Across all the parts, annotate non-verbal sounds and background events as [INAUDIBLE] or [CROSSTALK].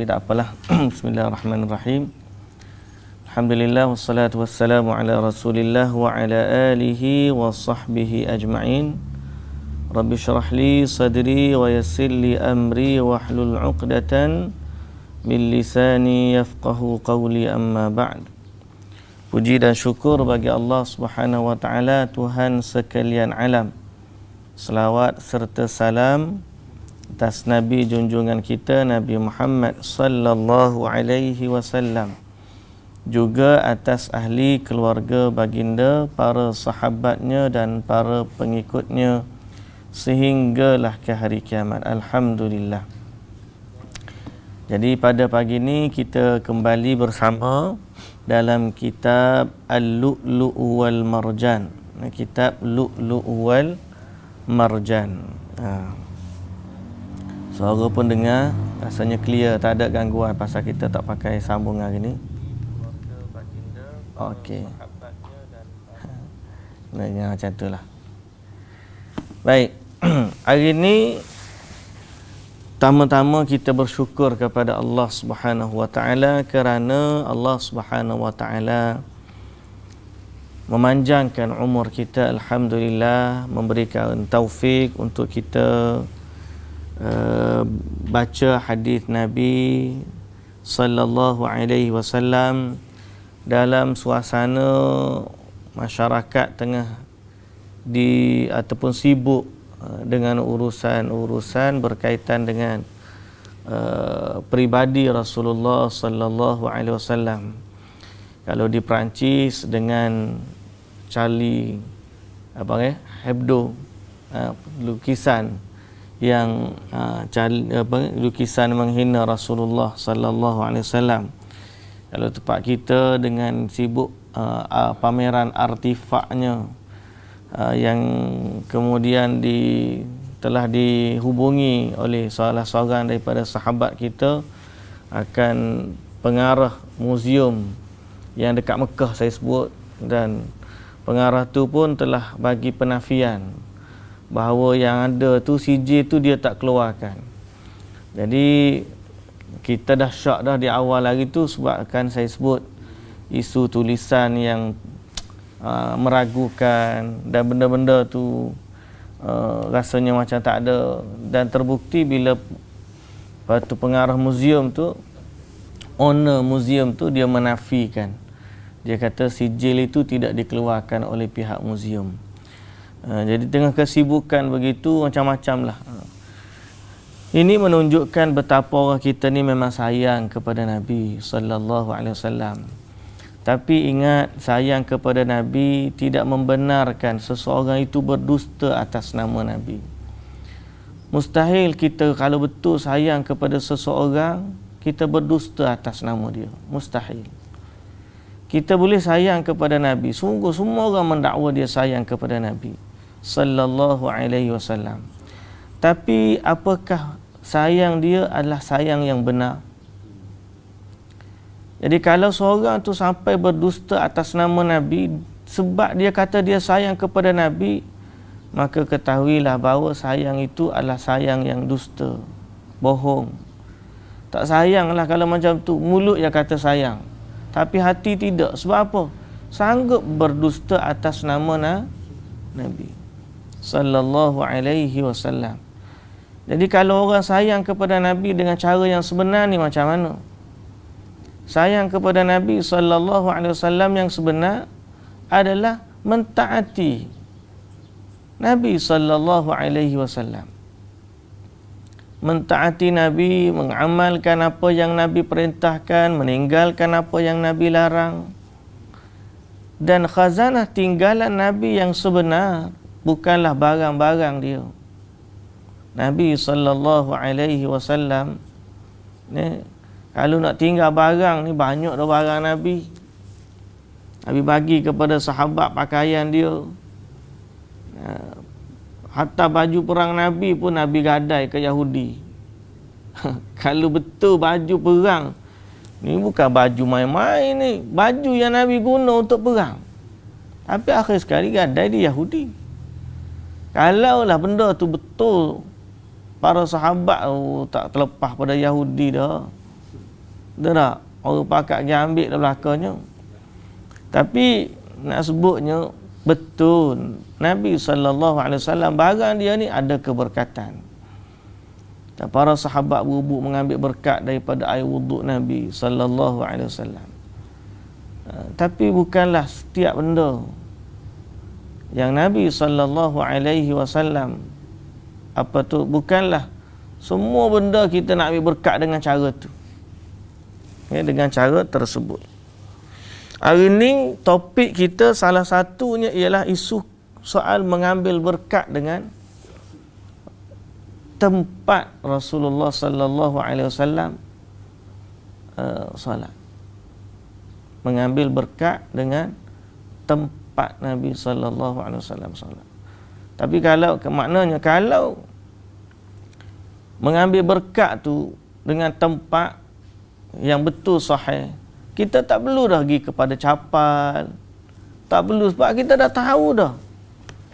tapi tak apalah [CLEARS THROAT] Bismillahirrahmanirrahim Alhamdulillah wassalatu wassalamu ala rasulillah wa ala alihi wa sahbihi ajma'in Rabbi syrah li sadri wa yassir li amri wa hlul uqdatan min lisani yafqahu qawli amma ba'd Puji dan syukur bagi Allah subhanahu wa ta'ala Tuhan sekalian alam Salawat serta salam atas nabi junjungan kita Nabi Muhammad sallallahu alaihi wasallam juga atas ahli keluarga baginda para sahabatnya dan para pengikutnya sehinggalah ke hari kiamat alhamdulillah jadi pada pagi ini kita kembali bersama dalam kitab Al-Lu'lu'u wal Marjan. Kitab Lu'lu'u wal Marjan. Ha. Suara pun dengar Rasanya clear Tak ada gangguan Pasal kita tak pakai sambung hari ni Okey Nah, ya, macam itulah Baik [CLEARS THROAT] Hari ni Pertama-tama kita bersyukur kepada Allah Subhanahu Wa Taala kerana Allah Subhanahu Wa Taala memanjangkan umur kita alhamdulillah memberikan taufik untuk kita Eh, baca hadis Nabi sallallahu alaihi wasallam dalam suasana masyarakat tengah di ataupun sibuk eh, dengan urusan-urusan berkaitan dengan uh, eh, pribadi Rasulullah sallallahu alaihi wasallam. Kalau di Perancis dengan Charlie apa ya? Hebdo uh, lukisan yang uh, apa, lukisan menghina Rasulullah sallallahu alaihi wasallam. Kalau tempat kita dengan sibuk uh, pameran artifaknya uh, yang kemudian di telah dihubungi oleh salah seorang daripada sahabat kita akan pengarah muzium yang dekat Mekah saya sebut dan pengarah tu pun telah bagi penafian bahawa yang ada tu CJ tu dia tak keluarkan. Jadi kita dah syak dah di awal lagi tu sebabkan saya sebut isu tulisan yang uh, meragukan dan benda-benda tu uh, rasanya macam tak ada dan terbukti bila batu pengarah muzium tu owner muzium tu dia menafikan. Dia kata sijil itu tidak dikeluarkan oleh pihak muzium. Ha, jadi tengah kesibukan begitu macam-macam lah. Ha. Ini menunjukkan betapa orang kita ni memang sayang kepada Nabi Sallallahu Alaihi Wasallam. Tapi ingat sayang kepada Nabi tidak membenarkan seseorang itu berdusta atas nama Nabi. Mustahil kita kalau betul sayang kepada seseorang kita berdusta atas nama dia. Mustahil. Kita boleh sayang kepada Nabi. Sungguh semua orang mendakwa dia sayang kepada Nabi sallallahu alaihi wasallam tapi apakah sayang dia adalah sayang yang benar jadi kalau seorang tu sampai berdusta atas nama nabi sebab dia kata dia sayang kepada nabi maka ketahuilah bahawa sayang itu adalah sayang yang dusta bohong tak sayanglah kalau macam tu mulut yang kata sayang tapi hati tidak sebab apa sanggup berdusta atas nama na Nabi sallallahu alaihi wasallam. Jadi kalau orang sayang kepada Nabi dengan cara yang sebenar ni macam mana? Sayang kepada Nabi sallallahu alaihi wasallam yang sebenar adalah mentaati Nabi sallallahu alaihi wasallam. Mentaati Nabi, mengamalkan apa yang Nabi perintahkan, meninggalkan apa yang Nabi larang. Dan khazanah tinggalan Nabi yang sebenar bukanlah barang-barang dia. Nabi sallallahu alaihi wasallam ni kalau nak tinggal barang ni banyak dah barang Nabi. Nabi bagi kepada sahabat pakaian dia. Ha, hatta baju perang Nabi pun Nabi gadai ke Yahudi. Ha, kalau betul baju perang ni bukan baju main-main ni, baju yang Nabi guna untuk perang. Tapi akhir sekali gadai di Yahudi. Kalaulah benda tu betul para sahabat oh, tak terlepas pada Yahudi dah. Dah tak? Orang pakat dia ambil dah belakangnya. Tapi nak sebutnya betul Nabi saw alaihi barang dia ni ada keberkatan. Dan para sahabat berebut mengambil berkat daripada air wuduk Nabi saw. Eh, tapi bukanlah setiap benda yang Nabi sallallahu alaihi wasallam apa tu bukanlah semua benda kita nak ambil berkat dengan cara tu ya dengan cara tersebut hari ni topik kita salah satunya ialah isu soal mengambil berkat dengan tempat Rasulullah sallallahu alaihi wasallam eh, solat mengambil berkat dengan tempat tempat Nabi sallallahu alaihi wasallam solat. Tapi kalau maknanya kalau mengambil berkat tu dengan tempat yang betul sahih, kita tak perlu dah pergi kepada capal. Tak perlu sebab kita dah tahu dah.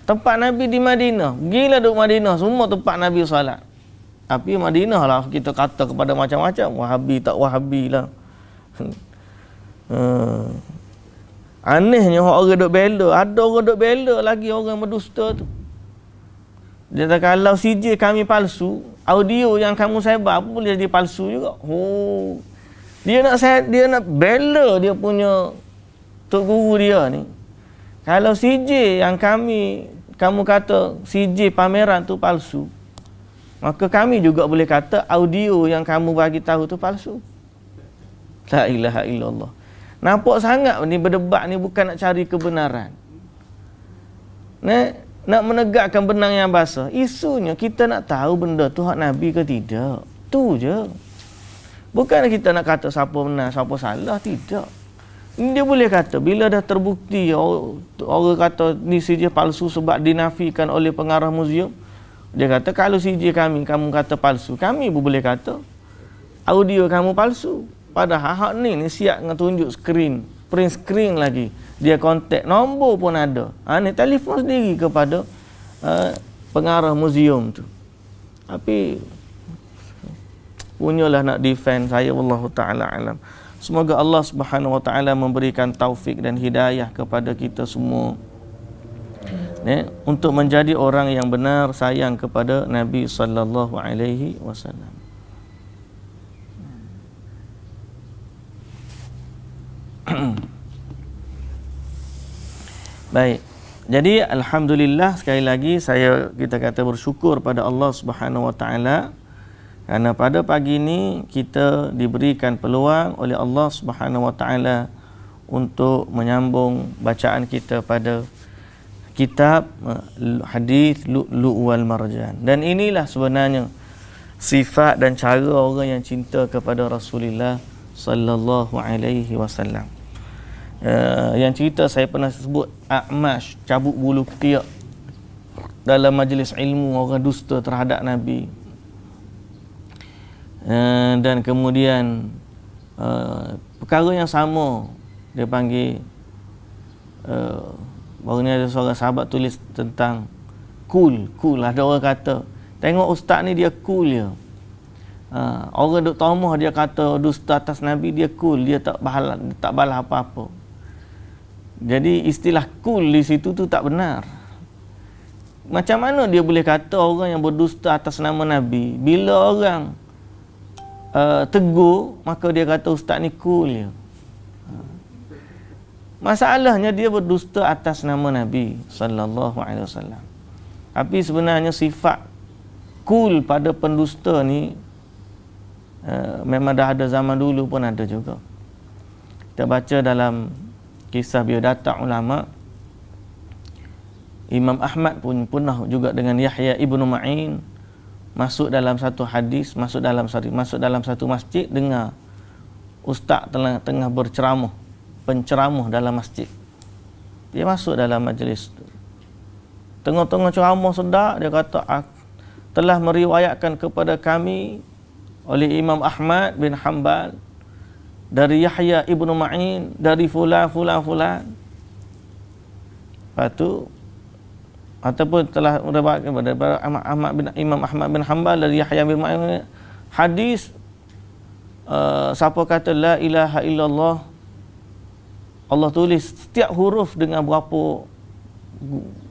Tempat Nabi di Madinah. Gila duk Madinah semua tempat Nabi solat. Tapi Madinah lah kita kata kepada macam-macam Wahabi tak Wahabi lah. hmm. [LAUGHS] Anehnya orang duk bela, ada orang duk bela lagi orang berdusta tu. Jadi kalau CJ kami palsu, audio yang kamu sebar pun boleh jadi palsu juga. Oh. Dia nak saya dia nak bela dia punya tok guru dia ni. Kalau CJ yang kami kamu kata CJ pameran tu palsu, maka kami juga boleh kata audio yang kamu bagi tahu tu palsu. La ilaha illallah. Nampak sangat ni berdebat ni bukan nak cari kebenaran. Nak nak menegakkan benang yang basah. Isunya kita nak tahu benda tu hak Nabi ke tidak. Tu je. Bukan kita nak kata siapa benar, siapa salah. Tidak. Dia boleh kata bila dah terbukti ya, orang, orang kata ni CJ palsu sebab dinafikan oleh pengarah muzium. Dia kata kalau CJ kami, kamu kata palsu. Kami pun boleh kata audio kamu palsu. Padahal hak ni ni siap dengan tunjuk skrin. Print skrin lagi. Dia kontak nombor pun ada. Ha, ni telefon sendiri kepada uh, pengarah muzium tu. Tapi punyalah nak defend saya Allah Ta'ala alam. Semoga Allah Subhanahu Wa Ta'ala memberikan taufik dan hidayah kepada kita semua. Ya, untuk menjadi orang yang benar sayang kepada Nabi sallallahu alaihi wasallam. [COUGHS] Baik. Jadi alhamdulillah sekali lagi saya kita kata bersyukur pada Allah Subhanahu Wa Taala kerana pada pagi ini kita diberikan peluang oleh Allah Subhanahu Wa Taala untuk menyambung bacaan kita pada kitab eh, hadis lu wal marjan dan inilah sebenarnya sifat dan cara orang yang cinta kepada Rasulullah sallallahu alaihi wasallam Eh, yang cerita saya pernah sebut A'mash cabut bulu ketiak dalam majlis ilmu orang dusta terhadap Nabi uh, dan kemudian uh, perkara yang sama dia panggil uh, baru ni ada seorang sahabat tulis tentang cool, cool ada orang kata tengok ustaz ni dia cool je uh, orang duk tomoh dia kata dusta atas Nabi dia cool dia tak balas, tak balas apa-apa uh, jadi istilah cool di situ tu tak benar. Macam mana dia boleh kata orang yang berdusta atas nama Nabi? Bila orang uh, tegur, maka dia kata ustaz ni cool dia. Ya. Masalahnya dia berdusta atas nama Nabi sallallahu alaihi wasallam. Tapi sebenarnya sifat cool pada pendusta ni uh, memang dah ada zaman dulu pun ada juga. Kita baca dalam kisah biodata ulama Imam Ahmad pun punah juga dengan Yahya Ibn Ma'in masuk dalam satu hadis masuk dalam sorry, masuk dalam satu masjid dengar ustaz tengah, tengah berceramah penceramah dalam masjid dia masuk dalam majlis tengah-tengah ceramah sedap dia kata telah meriwayatkan kepada kami oleh Imam Ahmad bin Hanbal dari Yahya ibnu Ma'in dari fulan fulan fulan patu ataupun telah mendapatkan daripada Ahmad bin Imam Ahmad bin Hanbal dari Yahya bin Ma'in hadis uh, siapa kata la ilaha illallah Allah tulis setiap huruf dengan berapa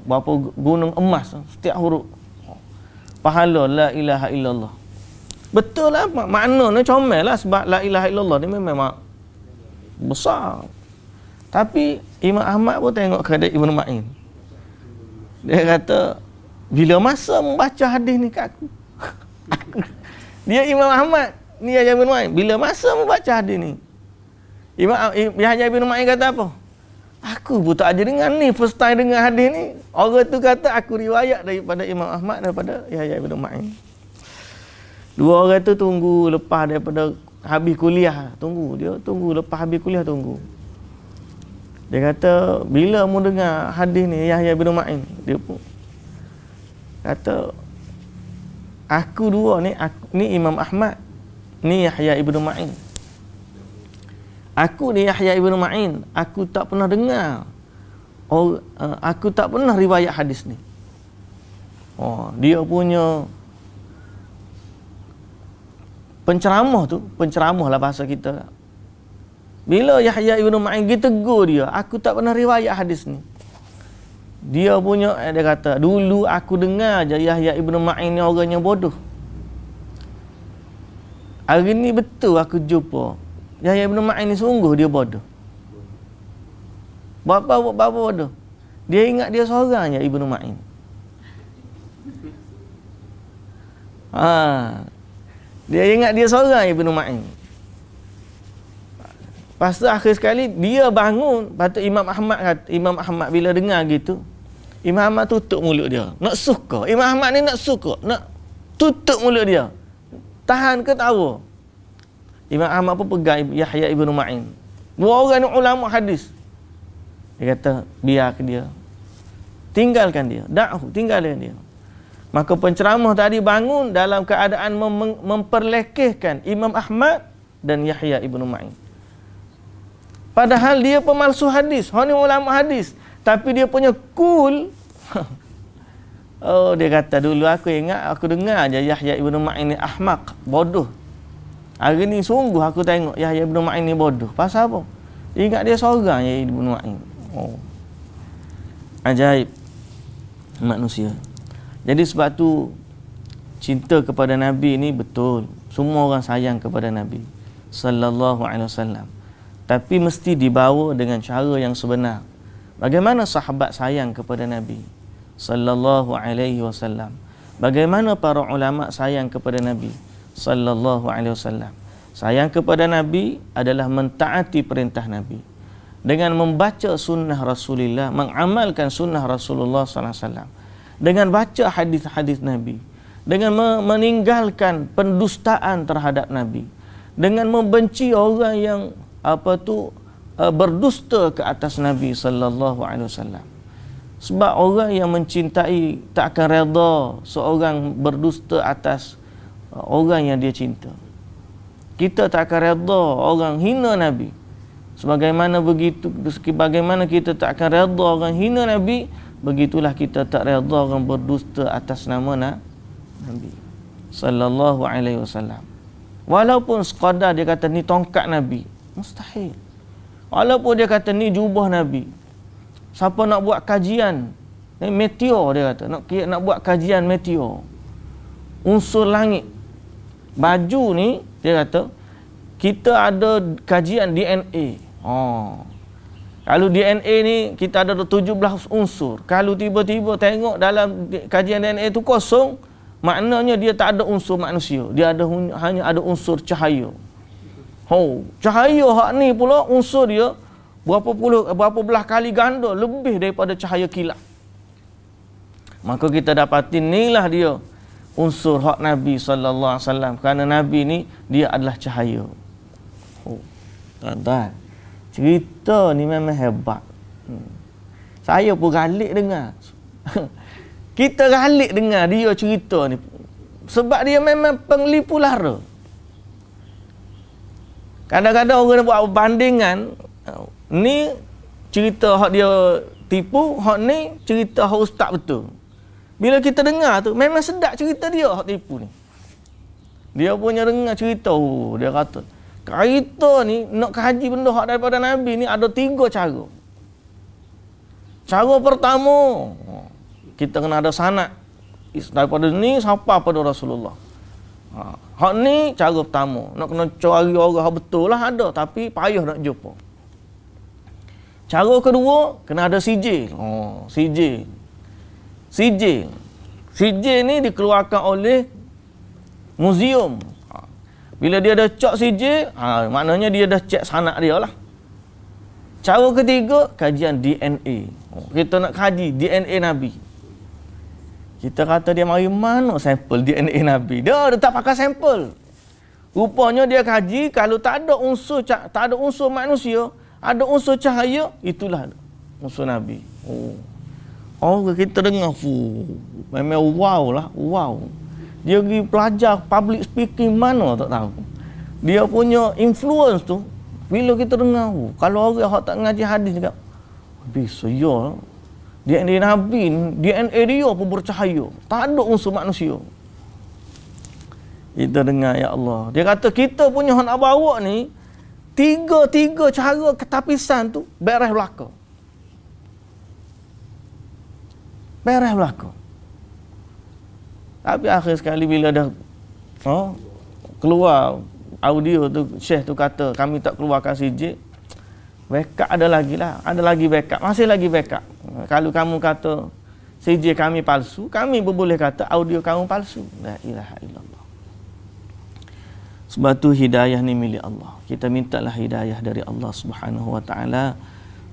berapa gunung emas setiap huruf pahala la ilaha illallah Betul lah makna ni comel lah sebab la ilaha illallah ni memang mak besar. Tapi Imam Ahmad pun tengok kepada ibnu Ma'in. Dia kata, bila masa membaca hadis ni kat aku? [LAUGHS] dia Imam Ahmad, ni ya ibnu Ma'in. Bila masa membaca hadis ni? Imam Yahya ibnu Ma'in kata apa? Aku pun tak dengan ni, first time dengar hadis ni. Orang tu kata, aku riwayat daripada Imam Ahmad daripada Yahya ibnu Ma'in. Dua orang tu tunggu lepas daripada habis kuliah tunggu dia tunggu lepas habis kuliah tunggu. Dia kata bila mu dengar hadis ni Yahya bin Ma'in dia pun kata aku dua ni aku, ni Imam Ahmad ni Yahya ibnu Ma'in. Aku ni Yahya ibnu Ma'in, aku tak pernah dengar or, uh, aku tak pernah riwayat hadis ni. Oh, dia punya penceramah tu, penceramah lah bahasa kita. Bila Yahya Ibn Ma'in pergi tegur dia, aku tak pernah riwayat hadis ni. Dia punya, eh, dia kata, dulu aku dengar je Yahya Ibn Ma'in ni orang yang bodoh. Hari ni betul aku jumpa. Yahya Ibn Ma'in ni sungguh dia bodoh. Bapa bapa bodoh. Dia ingat dia seorang je Ibn Ma'in. Ah. Dia ingat dia seorang Ibn Ma'in. Lepas tu akhir sekali dia bangun. Lepas Imam Ahmad kata, Imam Ahmad bila dengar gitu, Imam Ahmad tutup mulut dia. Nak suka. Imam Ahmad ni nak suka. Nak tutup mulut dia. Tahan ke tawa. Imam Ahmad pun pegang Yahya Ibn Ma'in. Dua orang ni ulama hadis. Dia kata, biar ke dia. Tinggalkan dia. Da'ahu, tinggalkan dia. Maka penceramah tadi bangun dalam keadaan mem memperlekehkan Imam Ahmad dan Yahya Ibn Ma'in. Padahal dia pemalsu hadis. Hanya ulama hadis. Tapi dia punya cool. [LAUGHS] oh, dia kata dulu aku ingat, aku dengar je Yahya Ibn Ma'in ni ahmak, bodoh. Hari ni sungguh aku tengok Yahya Ibn Ma'in ni bodoh. Pasal apa? Ingat dia seorang Yahya Ibn Ma'in. Oh. Ajaib. Manusia. Manusia. Jadi sebab tu cinta kepada Nabi ni betul. Semua orang sayang kepada Nabi sallallahu alaihi wasallam. Tapi mesti dibawa dengan cara yang sebenar. Bagaimana sahabat sayang kepada Nabi sallallahu alaihi wasallam? Bagaimana para ulama sayang kepada Nabi sallallahu alaihi wasallam? Sayang kepada Nabi adalah mentaati perintah Nabi dengan membaca sunnah Rasulullah, mengamalkan sunnah Rasulullah sallallahu alaihi wasallam dengan baca hadis-hadis Nabi, dengan meninggalkan pendustaan terhadap Nabi, dengan membenci orang yang apa tu eh, berdusta ke atas Nabi sallallahu alaihi wasallam. Sebab orang yang mencintai tak akan redha seorang berdusta atas eh, orang yang dia cinta. Kita tak akan redha orang hina Nabi. Sebagaimana begitu, sebagaimana kita tak akan redha orang hina Nabi, begitulah kita tak redha orang berdusta atas nama nak Nabi sallallahu alaihi wasallam walaupun sekadar dia kata ni tongkat Nabi mustahil walaupun dia kata ni jubah Nabi siapa nak buat kajian ni eh, meteor dia kata nak nak buat kajian meteor unsur langit baju ni dia kata kita ada kajian DNA oh ha. Kalau DNA ni kita ada 17 unsur. Kalau tiba-tiba tengok dalam kajian DNA tu kosong, maknanya dia tak ada unsur manusia. Dia ada hanya ada unsur cahaya. Oh, cahaya hak ni pula unsur dia berapa puluh berapa belah kali ganda lebih daripada cahaya kilat. Maka kita dapati inilah dia unsur hak Nabi saw. alaihi kerana Nabi ni dia adalah cahaya. Oh, tuan-tuan. Cerita ni memang hebat. Hmm. Saya pun galik dengar. [LAUGHS] Kita galik dengar dia cerita ni. Sebab dia memang penglipu lara. Kadang-kadang orang nak buat bandingan Ni cerita hak dia tipu. Hak ni cerita hak ustaz betul. Bila kita dengar tu, memang sedap cerita dia hak tipu ni. Dia punya dengar cerita, oh, dia kata, Kaito ni nak kaji benda hak daripada Nabi ni ada tiga cara. Cara pertama, kita kena ada sanak. Daripada ni siapa pada Rasulullah. Ha. Hak ni cara pertama. Nak kena cari orang betul lah ada tapi payah nak jumpa. Cara kedua, kena ada sijil. Oh Sijil. Sijil. Sijil ni dikeluarkan oleh Museum bila dia dah cek CJ, ha, maknanya dia dah cek sanak dia lah. Cara ketiga, kajian DNA. Oh, kita nak kaji DNA Nabi. Kita kata dia mari mana sampel DNA Nabi? Dia, dia pakai sampel. Rupanya dia kaji kalau tak ada unsur tak ada unsur manusia, ada unsur cahaya, itulah unsur Nabi. Oh. Oh, kita dengar fu. Memang wow lah, wow dia pergi pelajar public speaking mana tak tahu dia punya influence tu bila kita dengar oh, kalau orang yang tak ngaji hadis juga bisa ya dia ni nabi dia ni dia pun bercahaya tak ada unsur manusia kita dengar ya Allah dia kata kita punya hak nak bawa ni tiga-tiga cara ketapisan tu beres belaka beres belaka tapi akhir sekali bila dah oh, keluar audio tu, Syekh tu kata kami tak keluarkan sijil. Backup ada lagi lah. Ada lagi backup. Masih lagi backup. Kalau kamu kata sijil kami palsu, kami pun boleh kata audio kamu palsu. La ilaha illallah. Sebab tu hidayah ni milik Allah. Kita mintalah hidayah dari Allah Subhanahu wa taala.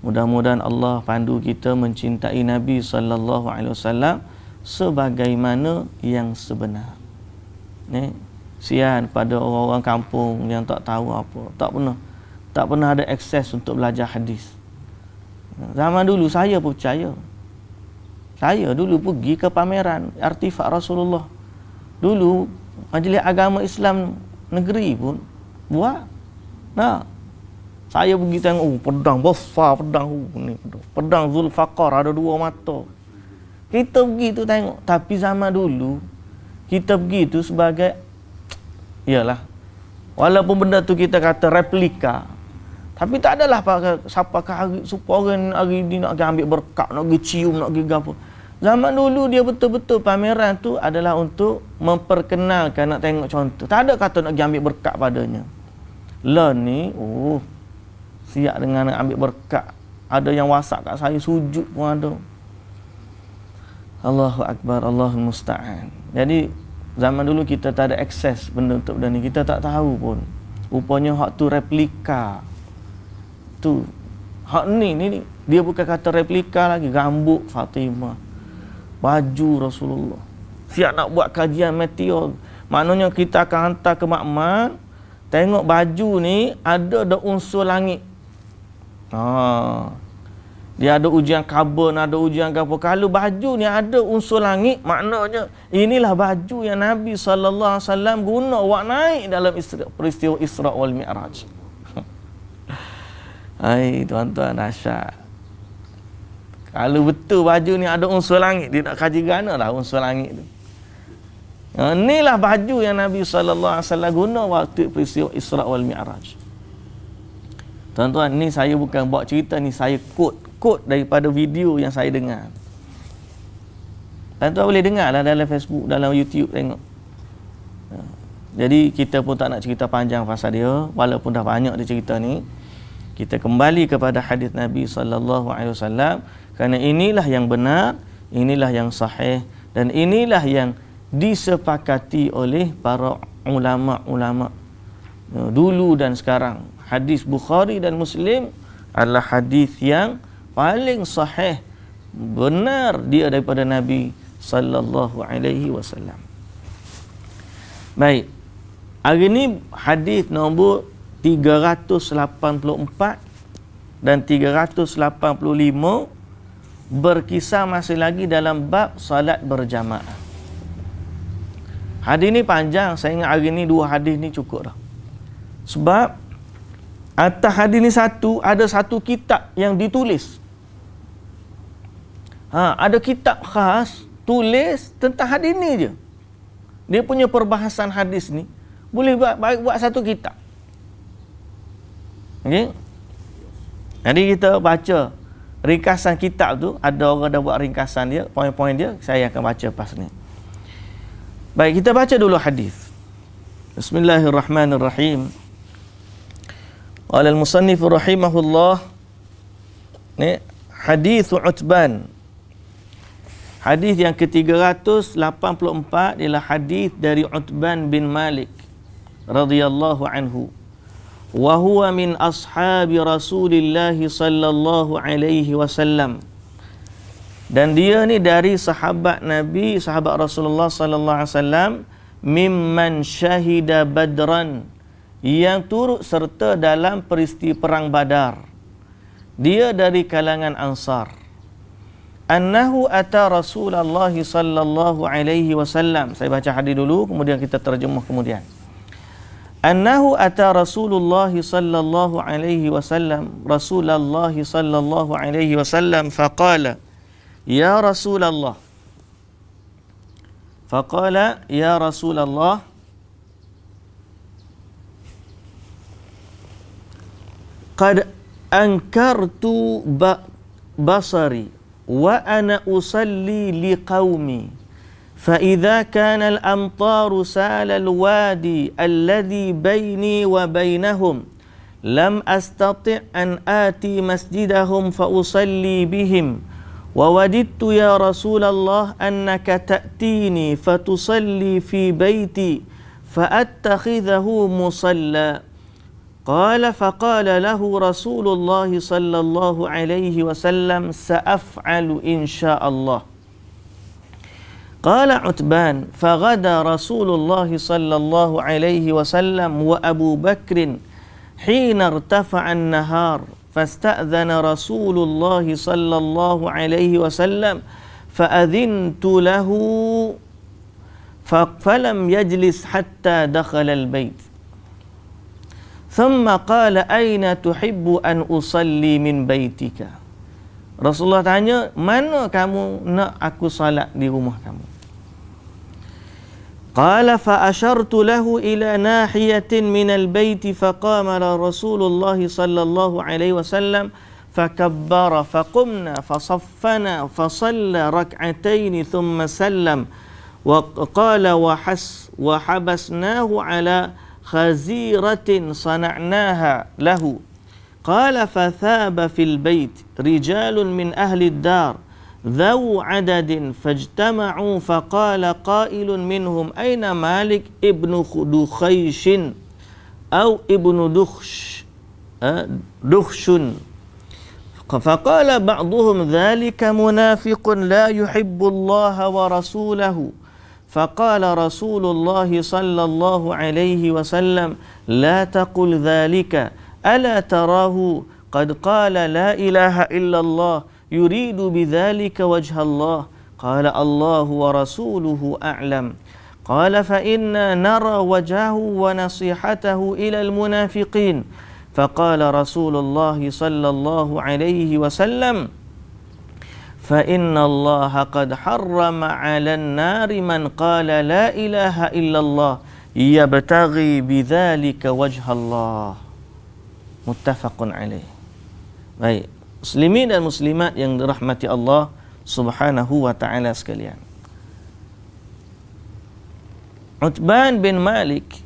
Mudah-mudahan Allah pandu kita mencintai Nabi sallallahu alaihi wasallam sebagaimana yang sebenar. Ni, sian pada orang-orang kampung yang tak tahu apa, tak pernah tak pernah ada akses untuk belajar hadis. Zaman dulu saya pun percaya. Saya dulu pergi ke pameran artifak Rasulullah. Dulu majlis agama Islam negeri pun buat. Nah, saya pergi tengok oh, pedang besar pedang oh, ni pedang. Pedang Zulfaqar ada dua mata. Kita pergi tu tengok Tapi zaman dulu Kita pergi tu sebagai Yalah Walaupun benda tu kita kata replika Tapi tak adalah Siapa ke hari Supaya orang hari ni nak pergi ambil berkat Nak pergi cium Nak pergi apa Zaman dulu dia betul-betul pameran tu adalah untuk memperkenalkan nak tengok contoh. Tak ada kata nak pergi ambil berkat padanya. Lah ni, oh, siap dengan nak ambil berkat. Ada yang wasak kat saya, sujud pun ada. Allahu Akbar, Allahul Musta'an Jadi zaman dulu kita tak ada akses benda untuk benda ni Kita tak tahu pun Rupanya hak tu replika Tu Hak ni, ni, ni Dia bukan kata replika lagi Rambut Fatimah Baju Rasulullah Siap nak buat kajian meteor Maknanya kita akan hantar ke makmal Tengok baju ni Ada ada unsur langit Haa dia ada ujian karbon, ada ujian apa. Kalau baju ni ada unsur langit, maknanya inilah baju yang Nabi sallallahu alaihi wasallam guna waktu naik dalam isra, peristiwa Isra wal Mi'raj. [LAUGHS] Hai tuan-tuan nasyat. Kalau betul baju ni ada unsur langit, dia nak kaji lah unsur langit tu. Ha, inilah baju yang Nabi sallallahu alaihi wasallam guna waktu peristiwa Isra wal Mi'raj. Tuan-tuan, ni saya bukan buat cerita ni, saya quote ikut daripada video yang saya dengar. Tuan-tuan boleh dengar lah dalam Facebook, dalam YouTube tengok. Ha. Jadi kita pun tak nak cerita panjang pasal dia, walaupun dah banyak dia cerita ni. Kita kembali kepada hadis Nabi sallallahu alaihi wasallam kerana inilah yang benar, inilah yang sahih dan inilah yang disepakati oleh para ulama-ulama eh, dulu dan sekarang. Hadis Bukhari dan Muslim adalah hadis yang paling sahih benar dia daripada Nabi sallallahu alaihi wasallam. Baik. Hari ini hadis nombor 384 dan 385 berkisah masih lagi dalam bab salat berjamaah. Hadis ini panjang, saya ingat hari ini dua hadis ini cukup dah. Sebab atas hadis ini satu, ada satu kitab yang ditulis Ha, ada kitab khas tulis tentang hadis ni je. Dia punya perbahasan hadis ni boleh buat baik buat satu kitab. Okey. Jadi kita baca ringkasan kitab tu, ada orang dah buat ringkasan dia, poin-poin dia, saya akan baca pas ni. Baik, kita baca dulu hadis. Bismillahirrahmanirrahim. Qala al-musannif rahimahullah. Ni hadis Utban Hadis yang ke-384 ialah hadis dari Utban bin Malik radhiyallahu anhu. Wa huwa min ashabi Rasulillah sallallahu alaihi wasallam. Dan dia ni dari sahabat Nabi, sahabat Rasulullah sallallahu alaihi wasallam mimman syahida badran yang turut serta dalam peristiwa perang Badar. Dia dari kalangan Ansar annahu ata rasulullah sallallahu alaihi wasallam saya baca hadis dulu kemudian kita terjemah kemudian annahu ata rasulullah sallallahu alaihi wasallam rasulullah sallallahu alaihi wasallam faqala ya rasulullah faqala ya rasulullah qad ankartu ba basari وأنا أصلي لقومي فإذا كان الأمطار سال الوادي الذي بيني وبينهم لم أستطع أن آتي مسجدهم فأصلي بهم ووددت يا رسول الله أنك تأتيني فتصلي في بيتي فأتخذه مصلى قال فقال له رسول الله صلى الله عليه وسلم سأفعل إن شاء الله قال عتبان فغدا رسول الله صلى الله عليه وسلم وأبو بكر حين ارتفع النهار فاستأذن رسول الله صلى الله عليه وسلم فأذنت له فلم يجلس حتى دخل البيت ثم قال أين تحب أن أصلي من بيتك رسول الله تعالى kamu nak aku صلاة di rumah kamu قال فأشرت له إلى ناحية من البيت فقام رسول الله صلى الله عليه وسلم فكبر فقمنا فصفنا فصلى ركعتين ثم سلم وقال وحس وحبسناه على خزيرة صنعناها له قال فثاب في البيت رجال من أهل الدار ذو عدد فاجتمعوا فقال قائل منهم أين مالك ابن دخيش أو ابن دخش أه، دخش فقال بعضهم ذلك منافق لا يحب الله ورسوله فقال رسول الله صلى الله عليه وسلم لا تقل ذلك ألا تراه قد قال لا إله إلا الله يريد بذلك وجه الله قال الله ورسوله أعلم قال فإنا نرى وجهه ونصيحته إلى المنافقين فقال رسول الله صلى الله عليه وسلم فإن الله قد حرم على النار من قال لا إله إلا الله يبتغي بذلك وجه الله متفق عليه baik muslimin dan muslimat yang dirahmati Allah Subhanahu wa taala sekalian Utban bin Malik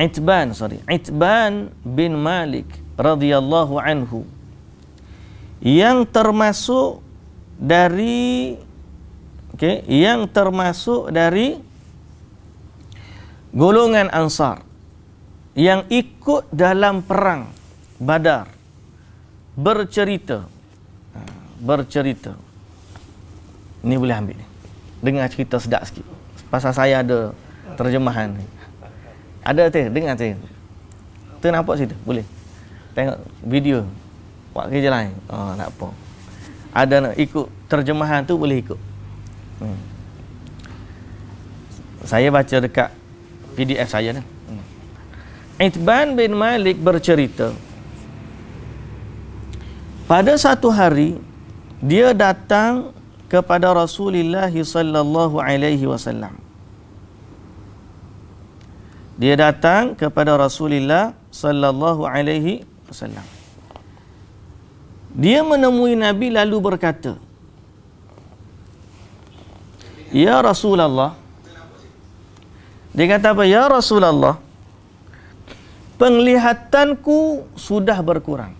Itban sorry Itban bin Malik radhiyallahu anhu yang termasuk dari okay, yang termasuk dari golongan Ansar yang ikut dalam perang Badar bercerita ha, bercerita ni boleh ambil ni dengar cerita sedap sikit pasal saya ada terjemahan ni ada tu dengar tu tu nampak situ boleh tengok video buat kerja lain oh, nak apa ada nak ikut terjemahan tu boleh ikut. Hmm. Saya baca dekat PDF saya ni. Hmm. Itban bin Malik bercerita. Pada satu hari dia datang kepada Rasulullah sallallahu alaihi wasallam. Dia datang kepada Rasulullah sallallahu alaihi wasallam. Dia menemui Nabi lalu berkata, Ya Rasulullah. Dia kata apa? Ya Rasulullah. Penglihatanku sudah berkurang.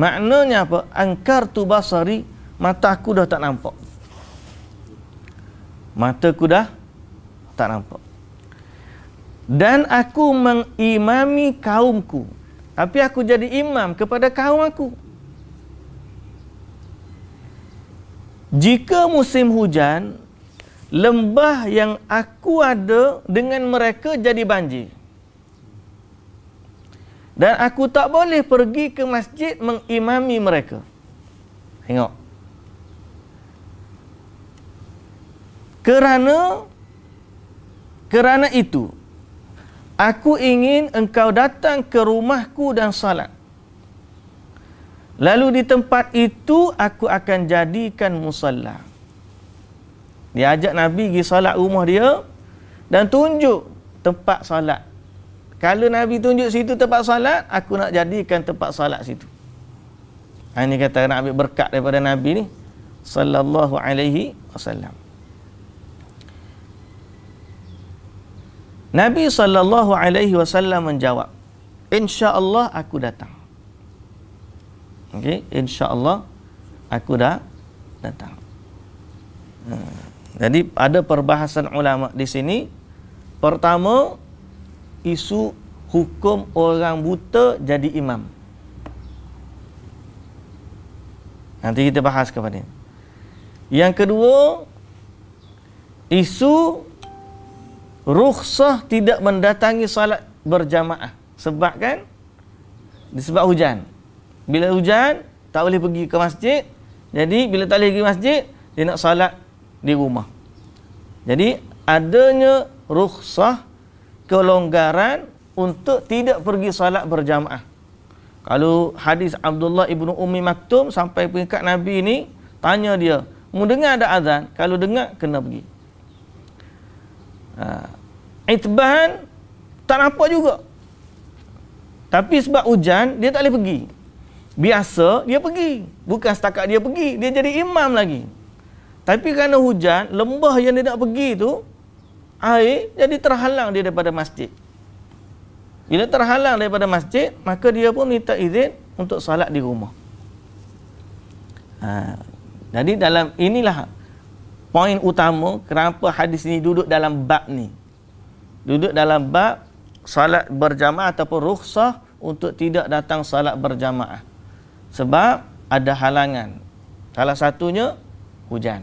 Maknanya apa? Angkar tu basari, mataku dah tak nampak. Mataku dah tak nampak. Dan aku mengimami kaumku. Tapi aku jadi imam kepada kaum aku. jika musim hujan lembah yang aku ada dengan mereka jadi banjir dan aku tak boleh pergi ke masjid mengimami mereka tengok kerana kerana itu aku ingin engkau datang ke rumahku dan salat Lalu di tempat itu aku akan jadikan musalla. Dia ajak Nabi pergi salat rumah dia dan tunjuk tempat salat. Kalau Nabi tunjuk situ tempat salat, aku nak jadikan tempat salat situ. Ha, ini kata nak ambil berkat daripada Nabi ni. Sallallahu alaihi wasallam. Nabi sallallahu alaihi wasallam menjawab, "Insya-Allah aku datang." Okey, insya-Allah aku dah datang. Hmm. Jadi ada perbahasan ulama di sini. Pertama, isu hukum orang buta jadi imam. Nanti kita bahas kepada Yang kedua, isu rukhsah tidak mendatangi salat berjamaah. Sebab kan? Disebab hujan. Bila hujan, tak boleh pergi ke masjid. Jadi, bila tak boleh pergi masjid, dia nak salat di rumah. Jadi, adanya rukhsah kelonggaran untuk tidak pergi salat berjamaah. Kalau hadis Abdullah ibnu Umi Maktum sampai peringkat Nabi ini, tanya dia, mau dengar ada azan? Kalau dengar, kena pergi. Uh, itban tak nampak juga. Tapi sebab hujan, dia tak boleh pergi biasa dia pergi bukan setakat dia pergi dia jadi imam lagi tapi kerana hujan lembah yang dia nak pergi tu air jadi terhalang dia daripada masjid bila terhalang daripada masjid maka dia pun minta izin untuk solat di rumah ha. jadi dalam inilah poin utama kenapa hadis ini duduk dalam bab ni duduk dalam bab solat berjamaah ataupun rukhsah untuk tidak datang solat berjamaah sebab ada halangan salah satunya hujan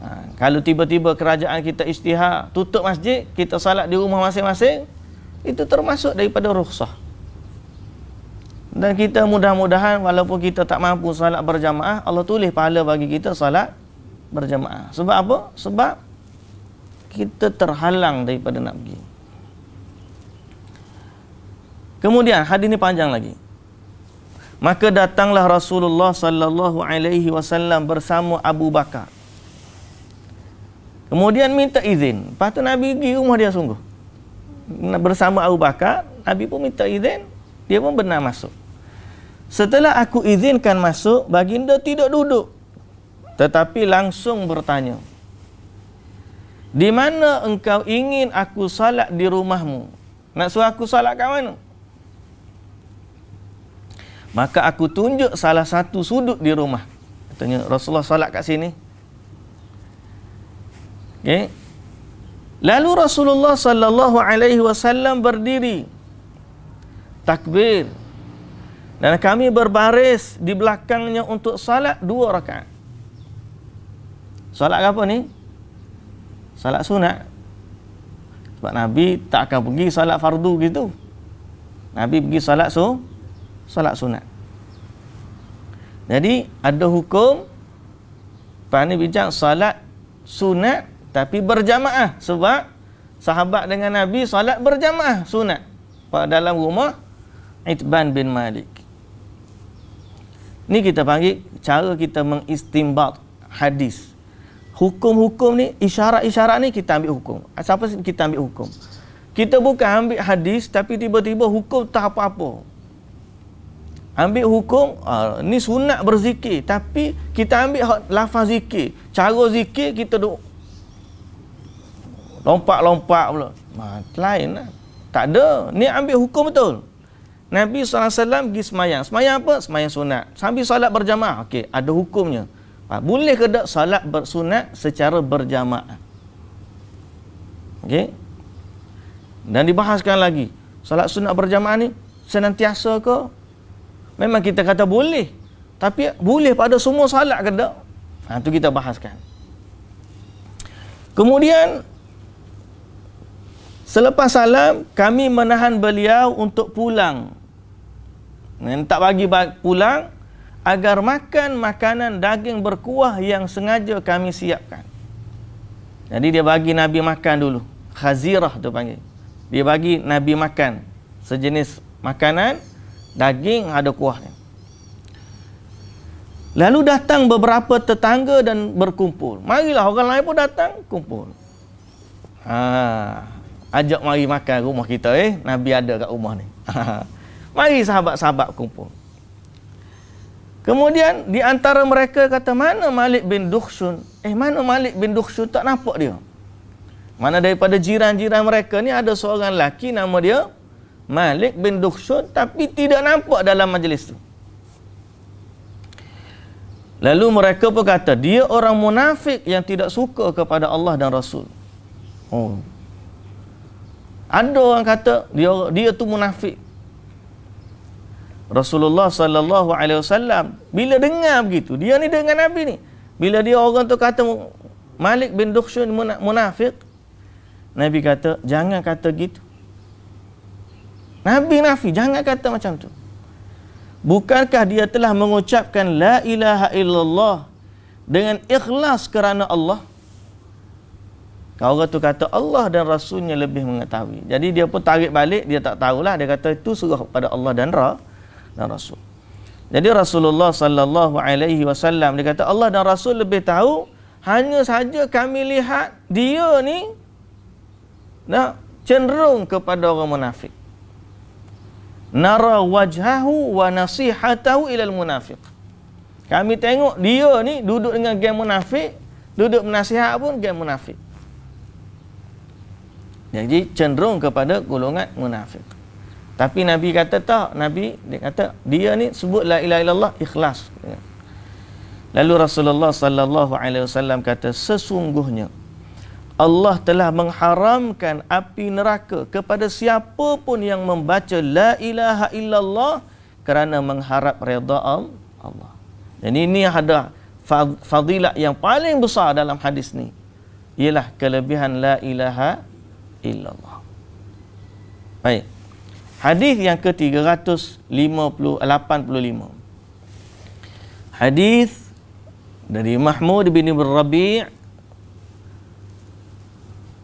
ha, kalau tiba-tiba kerajaan kita istihar tutup masjid kita salat di rumah masing-masing itu termasuk daripada rukhsah dan kita mudah-mudahan walaupun kita tak mampu salat berjamaah Allah tulis pahala bagi kita salat berjamaah sebab apa sebab kita terhalang daripada nak pergi Kemudian hadis ini panjang lagi. Maka datanglah Rasulullah sallallahu alaihi wasallam bersama Abu Bakar. Kemudian minta izin. Lepas tu Nabi pergi rumah dia sungguh. Bersama Abu Bakar, Nabi pun minta izin. Dia pun benar masuk. Setelah aku izinkan masuk, baginda tidak duduk. Tetapi langsung bertanya. Di mana engkau ingin aku salat di rumahmu? Nak suruh aku salat kat mana? maka aku tunjuk salah satu sudut di rumah. Katanya Rasulullah solat kat sini. Okay. Lalu Rasulullah sallallahu alaihi wasallam berdiri takbir dan kami berbaris di belakangnya untuk salat dua rakaat. Salat apa ni? Salat sunat. Sebab Nabi tak akan pergi salat fardu gitu. Nabi pergi salat so, solat sunat. Jadi ada hukum Pani bijak solat sunat tapi berjamaah sebab sahabat dengan Nabi solat berjamaah sunat dalam rumah Itban bin Malik. Ni kita panggil cara kita mengistimbat hadis. Hukum-hukum ni, isyarat-isyarat ni kita ambil hukum. Siapa kita ambil hukum? Kita bukan ambil hadis tapi tiba-tiba hukum tak apa-apa. Ambil hukum uh, ni sunat berzikir tapi kita ambil lafaz zikir. Cara zikir kita duk lompat-lompat pula. Nah, lain lah. Tak ada. Ni ambil hukum betul. Nabi SAW pergi semayang. Semayang apa? Semayang sunat. Sambil salat berjamaah. Okey, ada hukumnya. Uh, boleh ke tak salat bersunat secara berjamaah? Okey. Dan dibahaskan lagi. Salat sunat berjamaah ni senantiasa ke memang kita kata boleh tapi boleh pada semua salat ke tak ha, itu kita bahaskan kemudian selepas salam kami menahan beliau untuk pulang Dan tak bagi pulang agar makan makanan daging berkuah yang sengaja kami siapkan jadi dia bagi Nabi makan dulu khazirah tu panggil dia bagi Nabi makan sejenis makanan Daging ada kuahnya. Lalu datang beberapa tetangga dan berkumpul. Marilah orang lain pun datang, kumpul. Ha, ajak mari makan rumah kita eh. Nabi ada kat rumah ni. Ha, [LAUGHS] mari sahabat-sahabat kumpul. Kemudian di antara mereka kata, mana Malik bin Dukhsun? Eh mana Malik bin Dukhsun? Tak nampak dia. Mana daripada jiran-jiran mereka ni ada seorang lelaki nama dia Malik bin Dukhsun tapi tidak nampak dalam majlis tu. Lalu mereka pun kata, dia orang munafik yang tidak suka kepada Allah dan Rasul. Oh. Ada orang kata dia dia tu munafik. Rasulullah sallallahu alaihi wasallam bila dengar begitu, dia ni dengan Nabi ni. Bila dia orang tu kata Malik bin Dukhsun munafik, Nabi kata jangan kata gitu. Nabi nafi, jangan kata macam tu. Bukankah dia telah mengucapkan la ilaha illallah dengan ikhlas kerana Allah? Kau orang tu kata Allah dan Rasulnya lebih mengetahui. Jadi dia pun tarik balik, dia tak tahulah. Dia kata itu suruh kepada Allah dan Ra dan Rasul. Jadi Rasulullah sallallahu alaihi wasallam dia kata Allah dan Rasul lebih tahu hanya saja kami lihat dia ni nak cenderung kepada orang munafik nara wajhahu wa nasihatahu ilal munafiq. Kami tengok dia ni duduk dengan geng munafik, duduk menasihat pun geng munafik. Jadi cenderung kepada golongan munafik. Tapi Nabi kata tak, Nabi dia kata dia ni sebut la ilaha illallah ikhlas. Lalu Rasulullah sallallahu alaihi wasallam kata sesungguhnya Allah telah mengharamkan api neraka kepada siapa pun yang membaca la ilaha illallah kerana mengharap redha Allah. Dan ini ada fadilah yang paling besar dalam hadis ni. Ialah kelebihan la ilaha illallah. Baik. Hadis yang ke-385. Hadis dari Mahmud bin Ibn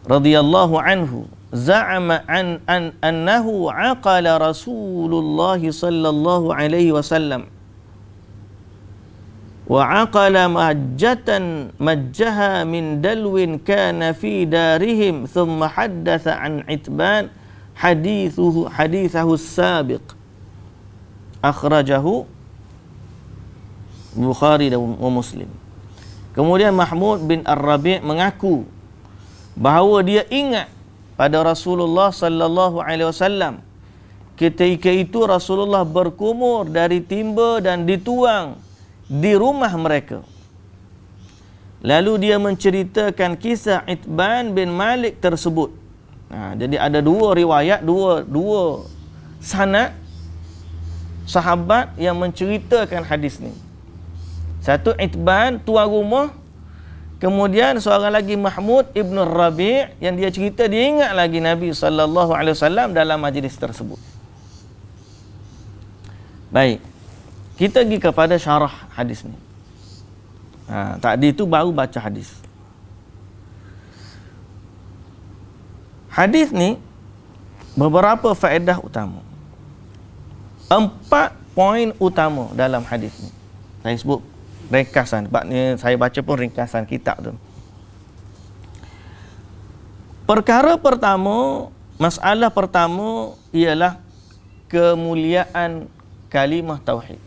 radhiyallahu anhu زعم أن أن أنه عقل رسول الله صلى الله عليه وسلم وعقل مجة مجها من دلو كان في دارهم ثم حدث عن عتبان حديثه حديثه السابق أخرجه البخاري ومسلم Kemudian Mahmud bin Ar-Rabi' mengaku bahawa dia ingat pada Rasulullah sallallahu alaihi wasallam ketika itu Rasulullah berkumur dari timba dan dituang di rumah mereka lalu dia menceritakan kisah Itban bin Malik tersebut nah, ha, jadi ada dua riwayat dua dua sanad sahabat yang menceritakan hadis ni satu Itban tua rumah Kemudian seorang lagi Mahmud Ibn Rabi' yang dia cerita dia ingat lagi Nabi SAW dalam majlis tersebut. Baik. Kita pergi kepada syarah hadis ni. Ha, tadi tu baru baca hadis. Hadis ni beberapa faedah utama. Empat poin utama dalam hadis ni. Saya sebut ringkasan sebabnya saya baca pun ringkasan kitab tu perkara pertama masalah pertama ialah kemuliaan kalimah tauhid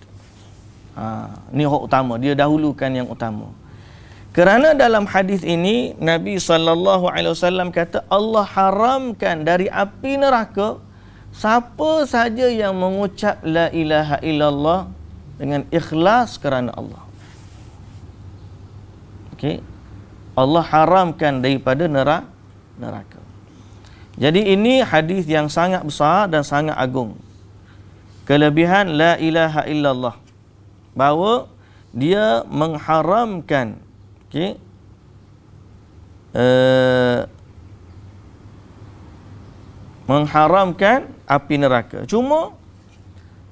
ha ni hak utama dia dahulukan yang utama kerana dalam hadis ini Nabi saw kata Allah haramkan dari api neraka siapa saja yang mengucap la ilaha illallah dengan ikhlas kerana Allah okay, Allah haramkan daripada neraka neraka. Jadi ini hadis yang sangat besar dan sangat agung. Kelebihan la ilaha illallah bahawa dia mengharamkan okay, uh, eh, mengharamkan api neraka. Cuma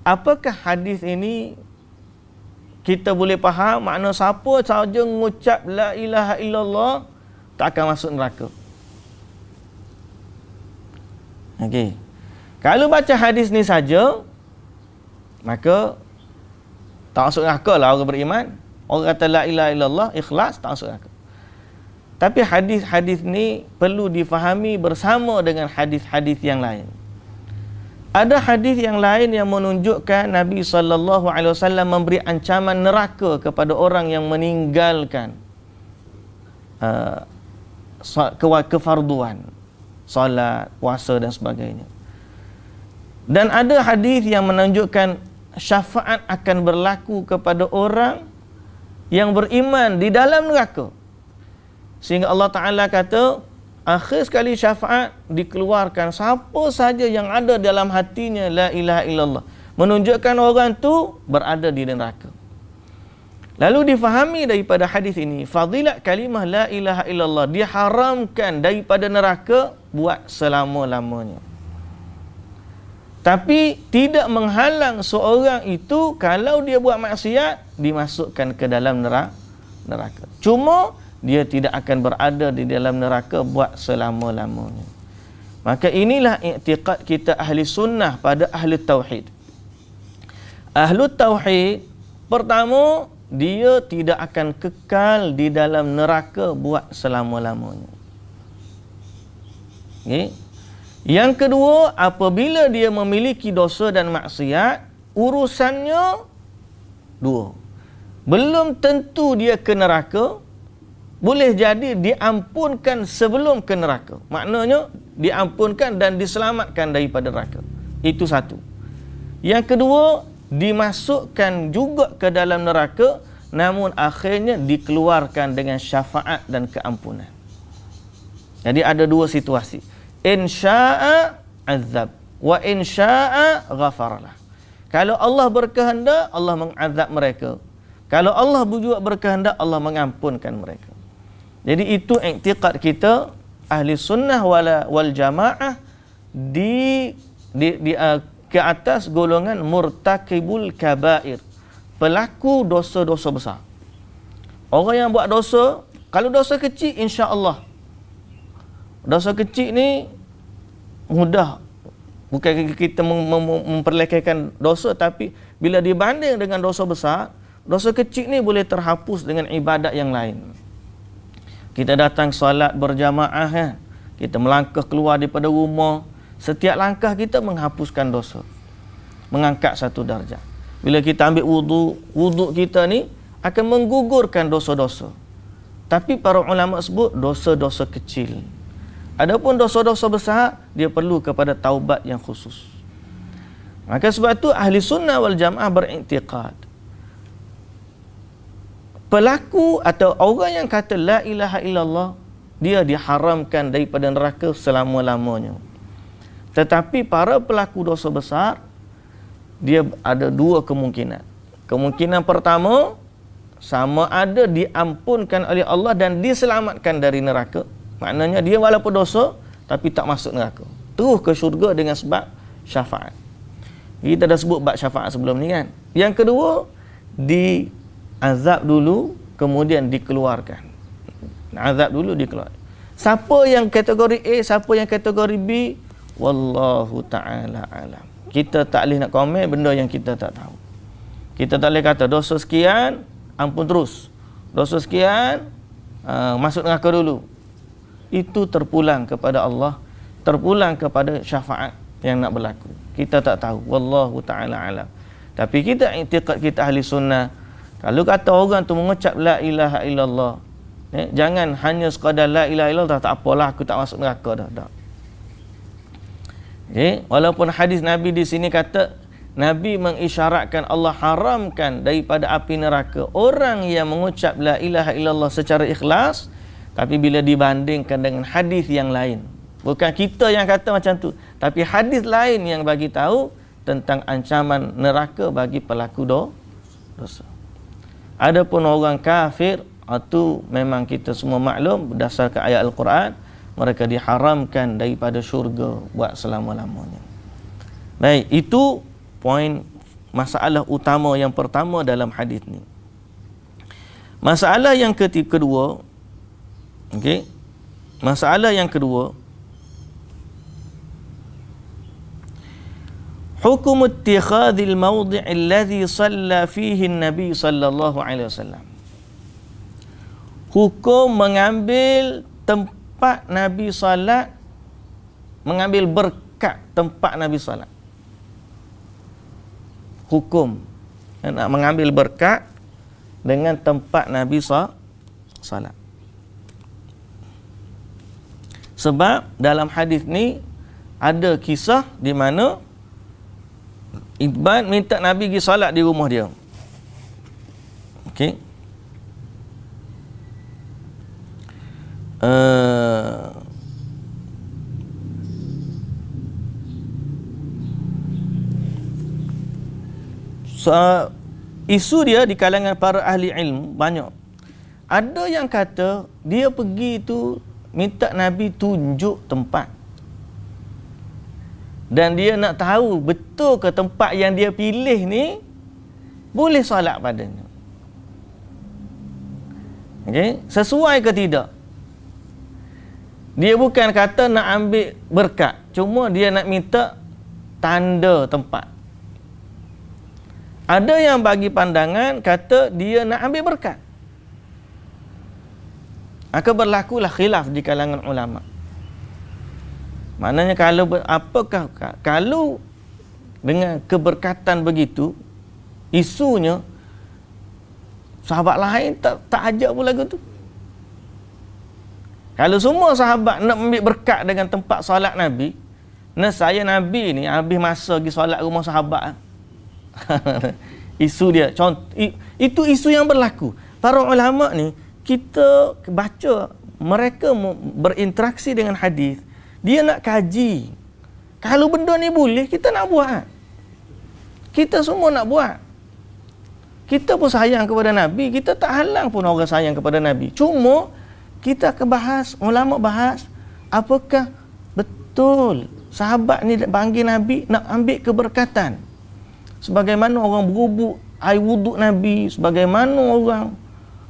apakah hadis ini kita boleh faham makna siapa sahaja mengucap la ilaha illallah tak akan masuk neraka. Okey. Kalau baca hadis ni saja maka tak masuk neraka lah orang beriman. Orang kata la ilaha illallah ikhlas tak masuk neraka. Tapi hadis-hadis ni perlu difahami bersama dengan hadis-hadis yang lain. Ada hadis yang lain yang menunjukkan Nabi saw memberi ancaman neraka kepada orang yang meninggalkan uh, kefarduan salat, puasa dan sebagainya. Dan ada hadis yang menunjukkan syafaat akan berlaku kepada orang yang beriman di dalam neraka. Sehingga Allah Taala kata, Akhir sekali syafaat dikeluarkan siapa saja yang ada dalam hatinya la ilaha illallah. Menunjukkan orang tu berada di neraka. Lalu difahami daripada hadis ini, fadilat kalimah la ilaha illallah diharamkan daripada neraka buat selama-lamanya. Tapi tidak menghalang seorang itu kalau dia buat maksiat dimasukkan ke dalam neraka. Cuma dia tidak akan berada di dalam neraka buat selama-lamanya. Maka inilah i'tiqad kita ahli sunnah pada ahli tauhid. Ahli tauhid pertama dia tidak akan kekal di dalam neraka buat selama-lamanya. Okay. Yang kedua, apabila dia memiliki dosa dan maksiat, urusannya dua. Belum tentu dia ke neraka, boleh jadi diampunkan sebelum ke neraka. Maknanya diampunkan dan diselamatkan daripada neraka. Itu satu. Yang kedua, dimasukkan juga ke dalam neraka namun akhirnya dikeluarkan dengan syafaat dan keampunan. Jadi ada dua situasi. Insya'a azab. Wa insya'a ghafarlah. Kalau Allah berkehendak, Allah mengazab mereka. Kalau Allah juga berkehendak, Allah mengampunkan mereka. Jadi itu iktiqat kita ahli sunnah wala wal jamaah di di, di uh, ke atas golongan murtakibul kabair. Pelaku dosa-dosa besar. Orang yang buat dosa, kalau dosa kecil insya-Allah. Dosa kecil ni mudah bukan kita mem- mem- memperlekehkan dosa tapi bila dibanding dengan dosa besar, dosa kecil ni boleh terhapus dengan ibadat yang lain. Kita datang solat berjamaah kan. Kita melangkah keluar daripada rumah. Setiap langkah kita menghapuskan dosa. Mengangkat satu darjah. Bila kita ambil wudhu, wudhu kita ni akan menggugurkan dosa-dosa. Tapi para ulama sebut dosa-dosa kecil. Adapun dosa-dosa besar, dia perlu kepada taubat yang khusus. Maka sebab itu ahli sunnah wal jamaah beriktiqad pelaku atau orang yang kata la ilaha illallah dia diharamkan daripada neraka selama-lamanya tetapi para pelaku dosa besar dia ada dua kemungkinan kemungkinan pertama sama ada diampunkan oleh Allah dan diselamatkan dari neraka maknanya dia walaupun dosa tapi tak masuk neraka terus ke syurga dengan sebab syafaat kita dah sebut bab syafaat sebelum ni kan yang kedua di azab dulu kemudian dikeluarkan azab dulu dikeluarkan siapa yang kategori A siapa yang kategori B wallahu taala alam kita tak boleh nak komen benda yang kita tak tahu kita tak boleh kata dosa sekian ampun terus dosa sekian uh, masuk neraka dulu itu terpulang kepada Allah terpulang kepada syafaat yang nak berlaku kita tak tahu wallahu taala alam tapi kita i'tiqad kita ahli sunnah kalau kata orang tu mengucap la ilaha illallah. Eh, jangan hanya sekadar la ilaha illallah tak apalah aku tak masuk neraka dah. Tak. Okay. Eh, walaupun hadis Nabi di sini kata Nabi mengisyaratkan Allah haramkan daripada api neraka orang yang mengucap la ilaha illallah secara ikhlas tapi bila dibandingkan dengan hadis yang lain bukan kita yang kata macam tu tapi hadis lain yang bagi tahu tentang ancaman neraka bagi pelaku dosa. Do. Adapun orang kafir atau memang kita semua maklum berdasarkan ayat Al-Quran mereka diharamkan daripada syurga buat selama-lamanya. Baik, itu poin masalah utama yang pertama dalam hadis ni. Masalah yang ketiga kedua okey. Masalah yang kedua hukum ittikhadil mawdi' alladhi salla fihi an-nabi sallallahu alaihi wasallam hukum mengambil tempat nabi salat mengambil berkat tempat nabi salat hukum nak mengambil berkat dengan tempat nabi salat sebab dalam hadis ni ada kisah di mana Iqbal minta Nabi pergi salat di rumah dia. Okey. Uh, so, isu dia di kalangan para ahli ilmu banyak. Ada yang kata dia pergi itu minta Nabi tunjuk tempat dan dia nak tahu betul ke tempat yang dia pilih ni boleh solat padanya. Okay, sesuai ke tidak? Dia bukan kata nak ambil berkat, cuma dia nak minta tanda tempat. Ada yang bagi pandangan kata dia nak ambil berkat. Maka berlakulah khilaf di kalangan ulama'. Maknanya kalau apakah kalau dengan keberkatan begitu isunya sahabat lain tak tak ajak pula lagu tu. Kalau semua sahabat nak ambil berkat dengan tempat solat Nabi, nah saya Nabi ni habis masa pergi solat rumah sahabat. [LAUGHS] isu dia contoh, itu isu yang berlaku. Para ulama ni kita baca mereka berinteraksi dengan hadis dia nak kaji. Kalau benda ni boleh, kita nak buat. Kita semua nak buat. Kita pun sayang kepada Nabi. Kita tak halang pun orang sayang kepada Nabi. Cuma, kita akan bahas, ulama bahas, apakah betul sahabat ni panggil Nabi nak ambil keberkatan. Sebagaimana orang berubuk air wuduk Nabi, sebagaimana orang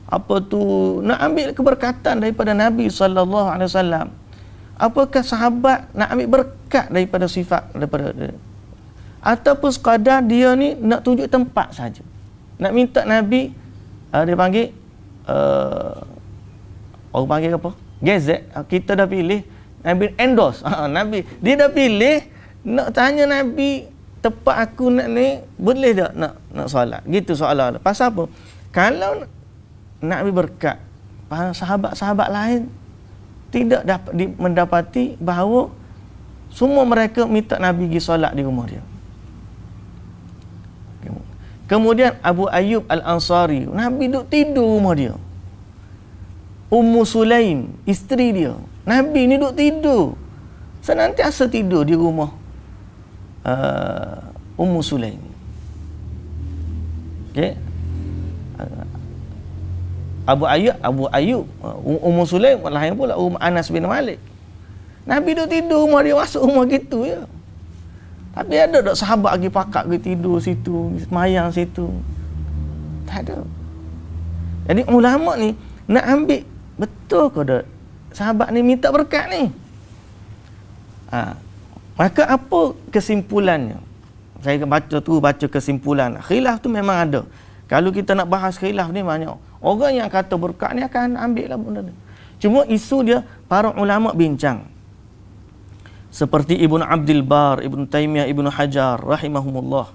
apa tu nak ambil keberkatan daripada Nabi sallallahu alaihi wasallam apakah sahabat nak ambil berkat daripada sifat daripada dia? ataupun sekadar dia ni nak tunjuk tempat saja nak minta nabi uh, dia panggil uh, orang panggil apa gezek ah, kita dah pilih nabi endorse uh, nabi dia dah pilih nak tanya nabi tempat aku nak ni boleh tak nak nak solat gitu soalan pasal apa kalau nak ambil berkat sahabat-sahabat lain tidak dapat mendapati bahawa semua mereka minta Nabi pergi solat di rumah dia. Kemudian Abu Ayyub Al-Ansari, Nabi duduk tidur rumah dia. Ummu Sulaim, isteri dia. Nabi ni duduk tidur. Senantiasa tidur di rumah uh, Ummu Sulaim. Okay. Abu Ayyub, Abu Ayyub. Um, Ummu Sulaim, yang pula. Um Anas bin Malik. Nabi duduk tidur rumah dia masuk rumah gitu ya. Tapi ada tak sahabat lagi pakak pergi tidur situ, mayang situ. Tak ada. Jadi ulama ni nak ambil betul ke dak sahabat ni minta berkat ni. Ha. Maka apa kesimpulannya? Saya baca tu baca kesimpulan. Khilaf tu memang ada. Kalau kita nak bahas khilaf ni banyak. Orang yang kata berkat ni akan ambil lah benda ni. Cuma isu dia para ulama bincang. Seperti ibnu Abdul Bar, ibnu Taymiyah, ibnu Hajar, rahimahumullah.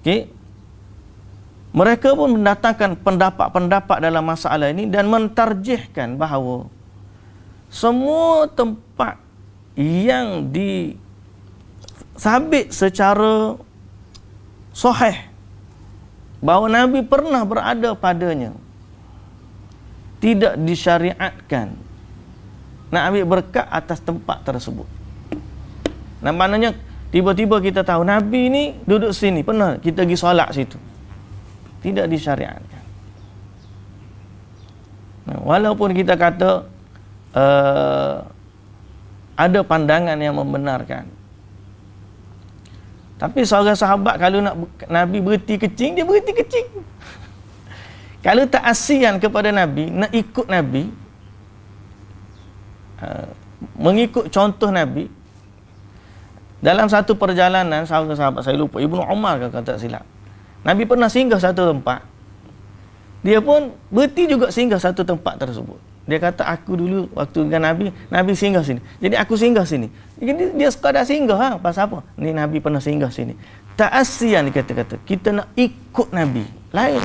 Okey, Mereka pun mendatangkan pendapat-pendapat dalam masalah ini dan mentarjihkan bahawa semua tempat yang di sabit secara sahih bahawa Nabi pernah berada padanya tidak disyariatkan nak ambil berkat atas tempat tersebut dan maknanya tiba-tiba kita tahu Nabi ni duduk sini pernah kita pergi solat situ tidak disyariatkan nah, walaupun kita kata uh, ada pandangan yang membenarkan tapi seorang sahabat kalau nak Nabi berhenti kecing, dia berhenti kecing. [LAUGHS] kalau tak asian kepada Nabi, nak ikut Nabi, uh, mengikut contoh Nabi, dalam satu perjalanan, seorang sahabat saya lupa, Ibnu Umar kalau tak silap. Nabi pernah singgah satu tempat, dia pun berhenti juga singgah satu tempat tersebut. Dia kata aku dulu waktu dengan Nabi, Nabi singgah sini. Jadi aku singgah sini. Jadi dia sekadar singgah ha? pas apa? Ni Nabi pernah singgah sini. Ta'asiyan dia kata-kata. Kita nak ikut Nabi. Lain.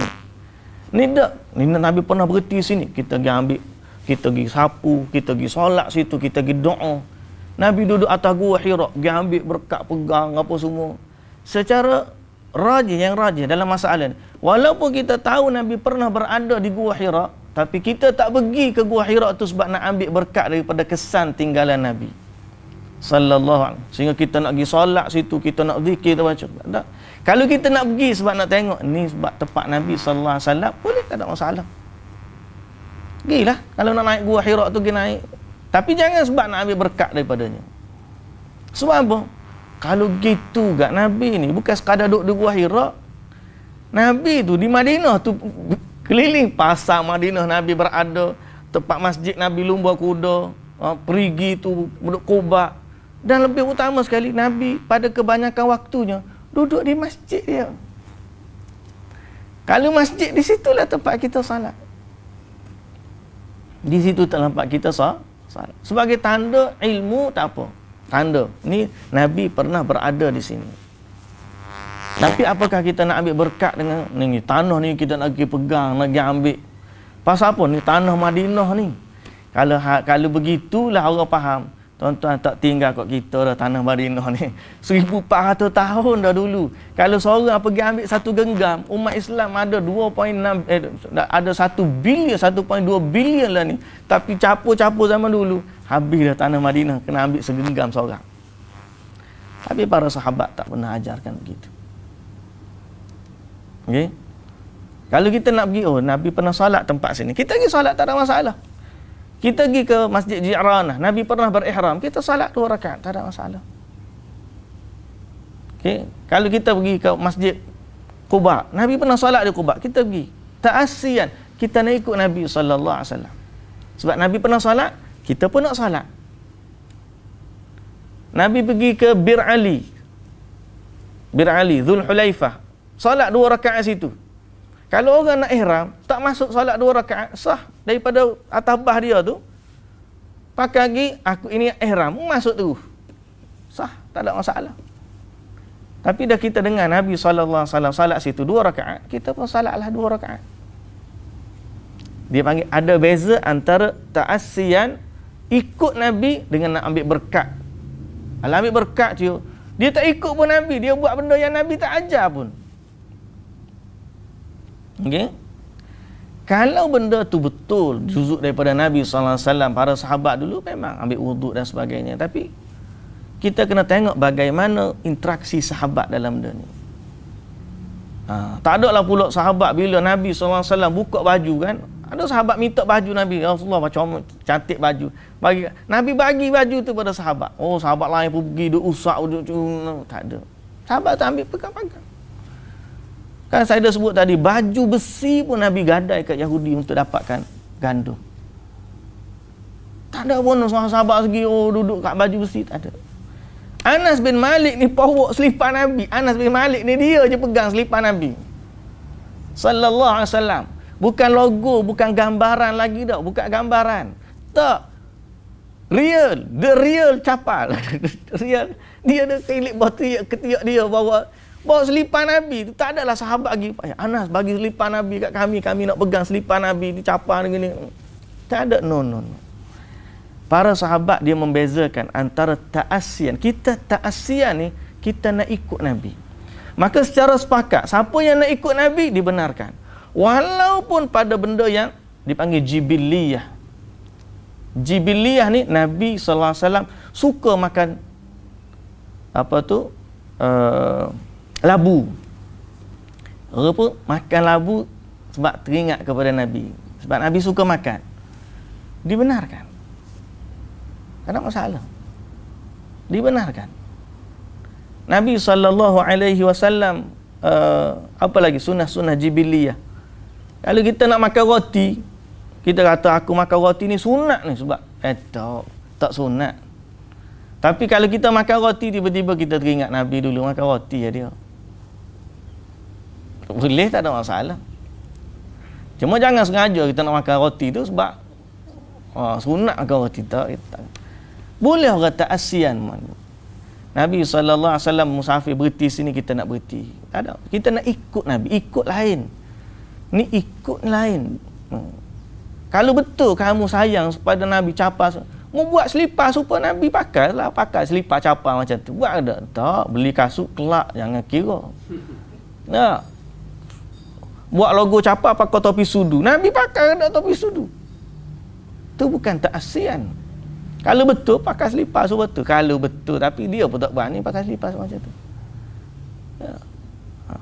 Ni tak. Ni Nabi pernah berhenti sini. Kita pergi ambil. Kita pergi sapu. Kita pergi solat situ. Kita pergi doa. Nabi duduk atas gua hirak. Pergi ambil berkat pegang apa semua. Secara rajin yang rajin dalam masalah ni. Walaupun kita tahu Nabi pernah berada di gua hirak. Tapi kita tak pergi ke Gua Hira tu sebab nak ambil berkat daripada kesan tinggalan Nabi. Sallallahu alaihi wasallam. Sehingga kita nak pergi solat situ, kita nak zikir, kita baca. Tak, tak. Kalau kita nak pergi sebab nak tengok ni sebab tempat Nabi sallallahu alaihi wasallam, boleh tak ada masalah. Gilah kalau nak naik Gua Hira tu kena naik. Tapi jangan sebab nak ambil berkat daripadanya. Sebab apa? Kalau gitu gak Nabi ni bukan sekadar duduk di Gua Hira. Nabi tu di Madinah tu keliling pasar Madinah Nabi berada tempat masjid Nabi lumba kuda ah, perigi tu duduk kubak dan lebih utama sekali Nabi pada kebanyakan waktunya duduk di masjid dia kalau masjid di situlah tempat kita salat di situ tempat kita salat sebagai tanda ilmu tak apa tanda ini Nabi pernah berada di sini tapi apakah kita nak ambil berkat dengan ni tanah ni kita nak pergi pegang, nak pergi ambil. Pasal apa ni tanah Madinah ni? Kalau ha, kalau begitulah orang faham. Tuan-tuan tak tinggal kat kita dah tanah Madinah ni. 1400 [LAUGHS] tahun dah dulu. Kalau seorang pergi ambil satu genggam, umat Islam ada 2.6 eh, ada 1 bilion, 1.2 bilion lah ni. Tapi capo-capo zaman dulu, habis dah tanah Madinah kena ambil segenggam seorang. Tapi para sahabat tak pernah ajarkan begitu. Okey. Kalau kita nak pergi oh Nabi pernah salat tempat sini. Kita pergi salat tak ada masalah. Kita pergi ke Masjid Jiran, Nabi pernah berihram, kita salat dua rakaat, tak ada masalah. Okay kalau kita pergi ke Masjid Quba, Nabi pernah salat di Quba, kita pergi. Tak asian, kita nak ikut Nabi saw. Sebab Nabi pernah salat kita pun nak salat. Nabi pergi ke Bir Ali. Bir Ali, Zul Hulaifah, Salat dua rakaat situ. Kalau orang nak ihram, tak masuk salat dua rakaat, sah daripada atabah dia tu. Pakai lagi, aku ini ihram, masuk tu. Sah, tak ada masalah. Tapi dah kita dengar Nabi SAW salat situ dua rakaat, kita pun salatlah dua rakaat. Dia panggil ada beza antara taasian ikut Nabi dengan nak ambil berkat. Alah ambil berkat tu. Dia tak ikut pun Nabi, dia buat benda yang Nabi tak ajar pun. Okey. Kalau benda tu betul juzuk daripada Nabi sallallahu alaihi wasallam para sahabat dulu memang ambil wuduk dan sebagainya tapi kita kena tengok bagaimana interaksi sahabat dalam benda ni. Ha, tak ada lah pula sahabat bila Nabi Sallallahu Alaihi Wasallam buka baju kan Ada sahabat minta baju Nabi Ya Rasulullah macam cantik baju bagi, Nabi bagi baju tu pada sahabat Oh sahabat lain pun pergi duk usak duk, cuman. tak ada Sahabat tu ambil pegang-pegang Kan saya dah sebut tadi, baju besi pun Nabi gadai kat Yahudi untuk dapatkan gandum. Tak ada pun seorang sahabat segi, oh duduk kat baju besi, tak ada. Anas bin Malik ni pawak selipan Nabi. Anas bin Malik ni dia je pegang selipan Nabi. Sallallahu alaihi wasallam. Bukan logo, bukan gambaran lagi dah. Bukan gambaran. Tak. Real. The real capal. [LAUGHS] real. Dia ada kelip batu ketiak dia bawa Bawa selipan Nabi. Tak adalah sahabat lagi. Eh, Anas bagi selipan Nabi kat kami. Kami nak pegang selipan Nabi. Ini capar ni. Tak ada. No, no, no. Para sahabat dia membezakan antara ta'asian. Kita ta'asian ni, kita nak ikut Nabi. Maka secara sepakat, siapa yang nak ikut Nabi, dibenarkan. Walaupun pada benda yang dipanggil jibiliyah. Jibiliyah ni, Nabi Sallallahu Alaihi Wasallam suka makan apa tu, uh, labu. Orang pun makan labu sebab teringat kepada Nabi. Sebab Nabi suka makan. Dibenarkan. Tak masalah. Dibenarkan. Nabi saw. alaihi eh, apa lagi sunnah-sunnah jibiliyah. Kalau kita nak makan roti, kita kata aku makan roti ni sunnah ni sebab eh tak, tak sunat. Tapi kalau kita makan roti tiba-tiba kita teringat Nabi dulu makan roti ya dia. Boleh tak ada masalah Cuma jangan sengaja kita nak makan roti tu sebab oh, ah, Sunat makan roti tak kita. Boleh orang kata asian man. Nabi wasallam musafir berhenti sini kita nak berhenti Tak ada Kita nak ikut Nabi Ikut lain Ni ikut lain hmm. Kalau betul kamu sayang kepada Nabi capas Mau buat selipar supaya Nabi pakai lah Pakai selipar capas macam tu Buat ada Tak Beli kasut kelak Jangan kira [LAUGHS] Tak nah buat logo capa pakai topi sudu. Nabi pakai ada topi sudu. Tu bukan tak ta'asian. Kalau betul pakai selipas so betul. Kalau betul tapi dia pun tak berani pakai selipas macam tu. Ya. Ha.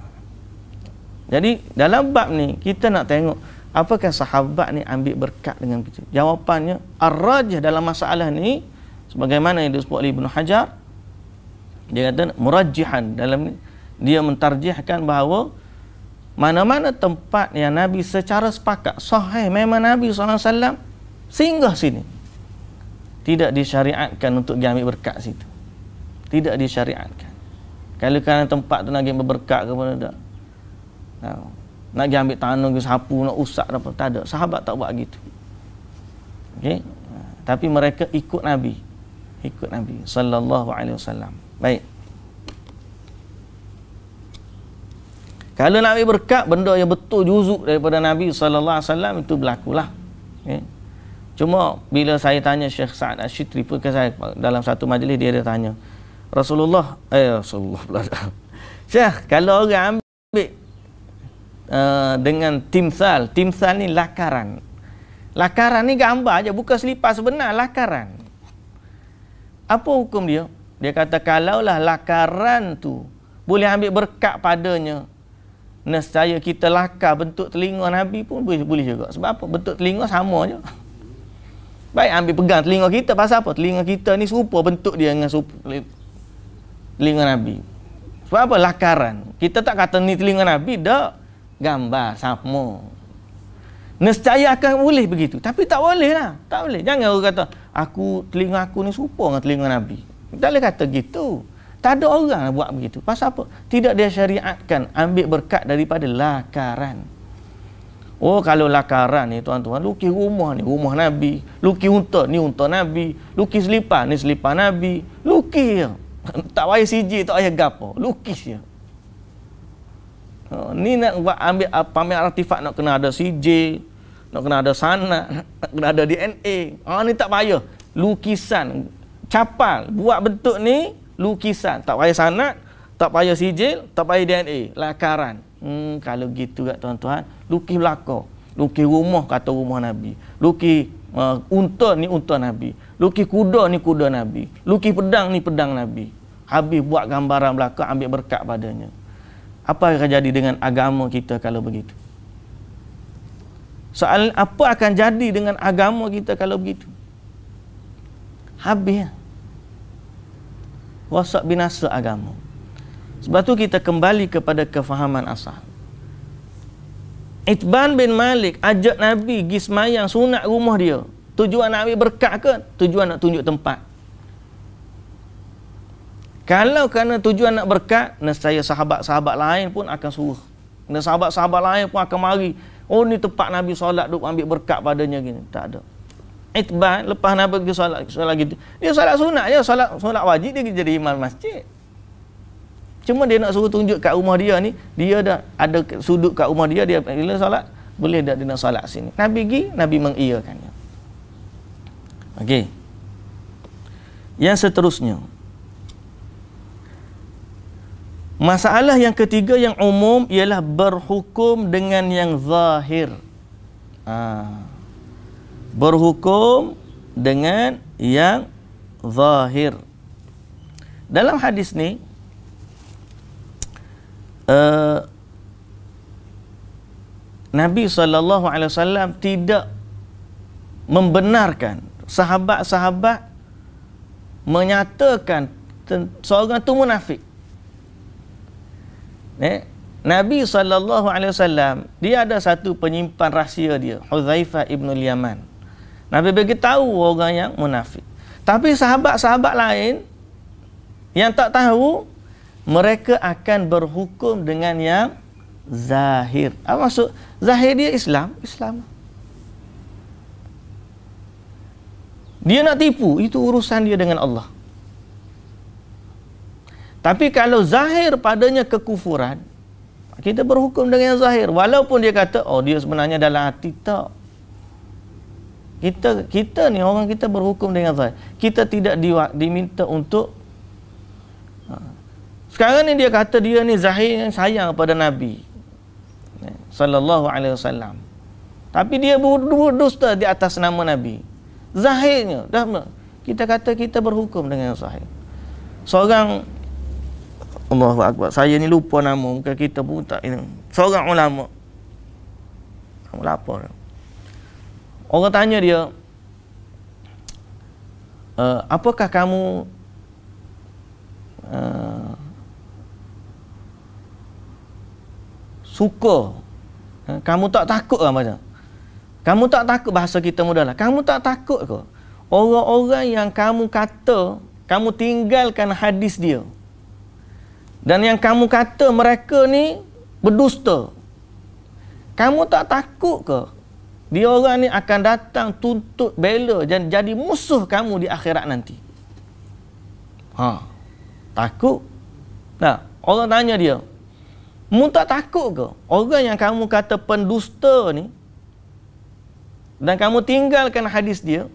Jadi dalam bab ni kita nak tengok apakah sahabat ni ambil berkat dengan kita. Jawapannya ar dalam masalah ni sebagaimana yang disebut oleh Ibnu Hajar dia kata murajihan dalam ni dia mentarjihkan bahawa mana-mana tempat yang Nabi secara sepakat sahih memang Nabi SAW singgah sini tidak disyariatkan untuk dia ambil berkat situ tidak disyariatkan kalau kerana tempat tu nak pergi berkat ke mana tak nak pergi ambil tanah ke sapu nak usak apa tak ada sahabat tak buat gitu Okay, ha, tapi mereka ikut Nabi ikut Nabi sallallahu alaihi wasallam baik Kalau Nabi berkat benda yang betul juzuk daripada Nabi SAW itu berlakulah. Okay. Ya. Cuma bila saya tanya Syekh Sa'ad Ashitri pun ke saya dalam satu majlis dia ada tanya. Rasulullah, eh Rasulullah pula. [LAUGHS] Syekh, kalau orang ambil uh, dengan timsal, timsal ni lakaran. Lakaran ni gambar aja bukan selipas sebenar, lakaran. Apa hukum dia? Dia kata kalaulah lakaran tu boleh ambil berkat padanya nescaya kita lakar bentuk telinga Nabi pun boleh, boleh juga. Sebab apa? Bentuk telinga sama je. Baik ambil pegang telinga kita pasal apa? Telinga kita ni serupa bentuk dia dengan telinga Nabi. Sebab apa? Lakaran. Kita tak kata ni telinga Nabi, dah gambar sama. Nescaya akan boleh begitu. Tapi tak boleh lah. Tak boleh. Jangan orang kata, aku telinga aku ni serupa dengan telinga Nabi. Tak boleh kata gitu. Tak ada orang buat begitu. Pasal apa? Tidak dia syariatkan ambil berkat daripada lakaran. Oh kalau lakaran ni tuan-tuan lukis rumah ni rumah Nabi. Lukis unta ni unta Nabi. Lukis selipar ni selipar Nabi. Lukis je. [LAUGHS] Tak payah CJ, tak payah gapo. Lukis je. Oh, ni nak buat ambil uh, ah, pamer artifak nak kena ada CJ. Nak kena ada sana. [LAUGHS] Nak kena ada DNA. Oh, ah, ni tak payah. Lukisan. Capal. Buat bentuk ni lukisan. Tak payah sanat, tak payah sijil, tak payah DNA. Lakaran. Hmm, kalau gitu kat tuan-tuan, lukis belakang. Lukis rumah kata rumah Nabi. Lukis uh, unta ni unta Nabi. Lukis kuda ni kuda Nabi. Lukis pedang ni pedang Nabi. Habis buat gambaran belakang, ambil berkat padanya. Apa akan jadi dengan agama kita kalau begitu? Soal apa akan jadi dengan agama kita kalau begitu? Habis rosak binasa agama. Sebab tu kita kembali kepada kefahaman asal. Itban bin Malik ajak Nabi pergi semayang sunat rumah dia. Tujuan nak ambil berkat ke? Tujuan nak tunjuk tempat. Kalau kerana tujuan nak berkat, nescaya sahabat-sahabat lain pun akan suruh. Dan sahabat-sahabat lain pun akan mari. Oh ni tempat Nabi solat duk ambil berkat padanya gini. Tak ada ikhbar lepas nak pergi solat solat gitu dia solat sunat je solat solat wajib dia jadi imam masjid cuma dia nak suruh tunjuk kat rumah dia ni dia dah ada sudut kat rumah dia dia bila solat boleh tak dia nak solat sini nabi gi, nabi mengiyakannya okey yang seterusnya Masalah yang ketiga yang umum ialah berhukum dengan yang zahir. Ah berhukum dengan yang zahir. Dalam hadis ni uh, Nabi saw tidak membenarkan sahabat-sahabat menyatakan seorang tu munafik. Eh, Nabi saw dia ada satu penyimpan rahsia dia, Hudzaifah ibn Yaman. Nabi bagi tahu orang yang munafik. Tapi sahabat-sahabat lain yang tak tahu mereka akan berhukum dengan yang zahir. Apa maksud zahir dia Islam, Islam. Dia nak tipu, itu urusan dia dengan Allah. Tapi kalau zahir padanya kekufuran, kita berhukum dengan yang zahir. Walaupun dia kata, oh dia sebenarnya dalam hati tak kita kita ni orang kita berhukum dengan zahir. Kita tidak di, diminta untuk ha. sekarang ni dia kata dia ni zahir yang sayang kepada Nabi ya, sallallahu alaihi wasallam. Tapi dia berdusta di atas nama Nabi. Zahirnya dah kita kata kita berhukum dengan zahir. Seorang Allahu akbar. Saya ni lupa nama, bukan kita pun tak ini. Seorang ulama. Ulama apa? Orang tanya dia, e, apakah kamu uh, suka? Eh, kamu tak takut lah macam. Kamu tak takut bahasa kita mudahlah. Kamu tak takut ke? Orang-orang yang kamu kata, kamu tinggalkan hadis dia. Dan yang kamu kata mereka ni berdusta. Kamu tak takut ke? Dia orang ni akan datang tuntut bela dan jadi musuh kamu di akhirat nanti. Ha. Takut? Nah, orang tanya dia. Mu tak takut ke? Orang yang kamu kata pendusta ni dan kamu tinggalkan hadis dia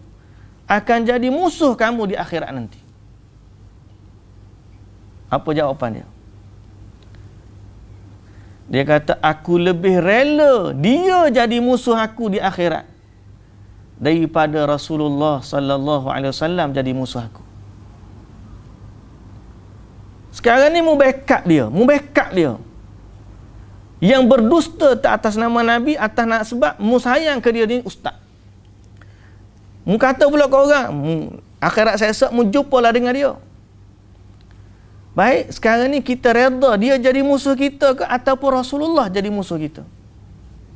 akan jadi musuh kamu di akhirat nanti. Apa jawapan dia? Dia kata aku lebih rela dia jadi musuh aku di akhirat daripada Rasulullah sallallahu alaihi wasallam jadi musuh aku. Sekarang ni mu backup dia, mu backup dia. Yang berdusta tak atas nama Nabi atas nak sebab mu sayang ke dia ni ustaz. Mu kata pula kau orang, akhirat saya esok mu jumpa lah dengan dia. Baik, sekarang ni kita redha dia jadi musuh kita ke ataupun Rasulullah jadi musuh kita.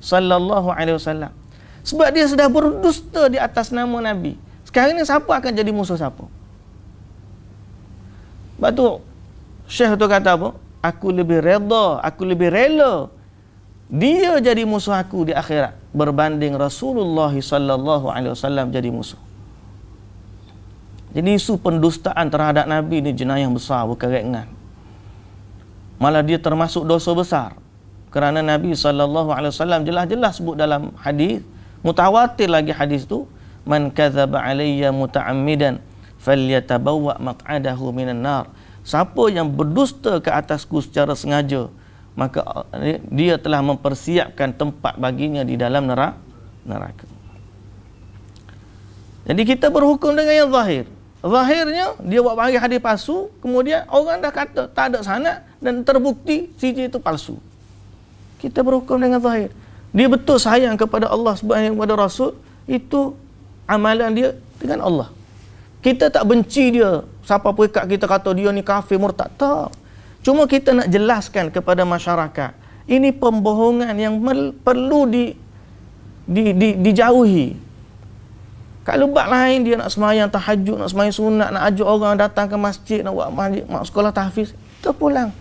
Sallallahu alaihi wasallam. Sebab dia sudah berdusta di atas nama Nabi. Sekarang ni siapa akan jadi musuh siapa? Sebab tu Syekh tu kata apa? Aku lebih redha, aku lebih rela dia jadi musuh aku di akhirat berbanding Rasulullah sallallahu alaihi wasallam jadi musuh. Jadi isu pendustaan terhadap Nabi ini jenayah besar bukan ringan. Malah dia termasuk dosa besar. Kerana Nabi SAW jelas-jelas sebut dalam hadis mutawatir lagi hadis itu man kadzaba alayya muta'ammidan falyatabawwa maq'adahu minan nar. Siapa yang berdusta ke atasku secara sengaja maka eh, dia telah mempersiapkan tempat baginya di dalam neraka. Jadi kita berhukum dengan yang zahir. Zahirnya dia buat bagi hadis palsu, kemudian orang dah kata tak ada sanad dan terbukti cerita itu palsu. Kita berhukum dengan zahir. Dia betul sayang kepada Allah sebab kepada Rasul itu amalan dia dengan Allah. Kita tak benci dia. Siapa pun kita kata dia ni kafir murtad. Tak. Cuma kita nak jelaskan kepada masyarakat. Ini pembohongan yang perlu di, di, di, dijauhi. Kalau lebat lain dia nak semayang tahajud, nak semayang sunat, nak ajak orang datang ke masjid, nak buat masjid, nak sekolah tahfiz, pulang.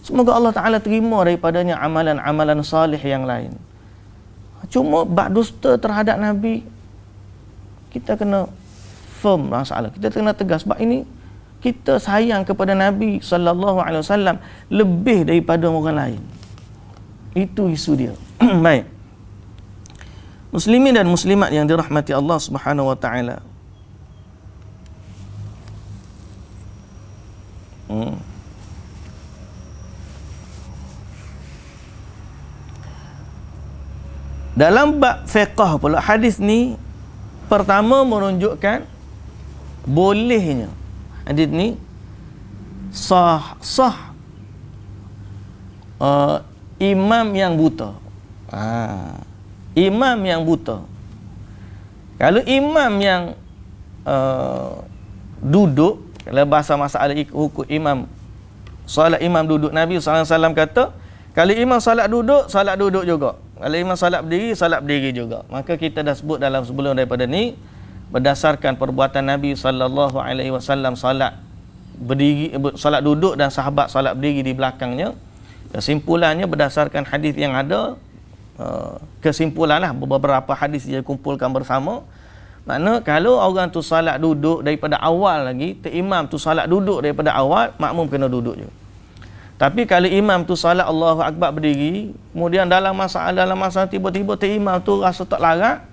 Semoga Allah Ta'ala terima daripadanya amalan-amalan salih yang lain. Cuma badusta terhadap Nabi, kita kena firm masalah. Kita kena tegas. Sebab ini kita sayang kepada Nabi Sallallahu Alaihi Wasallam lebih daripada orang lain. Itu isu dia. [CLEARS THROAT] Baik muslimin dan muslimat yang dirahmati Allah Subhanahu wa taala. Hmm. Dalam bab fiqh pula hadis ni pertama menunjukkan bolehnya hadis ni sah sah uh, imam yang buta. Ah imam yang buta kalau imam yang uh, duduk kalau bahasa masalah hukum imam solat imam duduk Nabi SAW kata kalau imam solat duduk solat duduk juga kalau imam solat berdiri solat berdiri juga maka kita dah sebut dalam sebelum daripada ni berdasarkan perbuatan Nabi saw alaihi wasallam solat berdiri solat duduk dan sahabat solat berdiri di belakangnya kesimpulannya berdasarkan hadis yang ada Ah, kesimpulan lah beberapa hadis dia kumpulkan bersama makna kalau orang tu salat duduk daripada awal lagi imam tu salat duduk daripada awal makmum kena duduk juga tapi kalau imam tu salat Allahu Akbar berdiri kemudian dalam masa dalam masa tiba-tiba imam tu rasa tak larat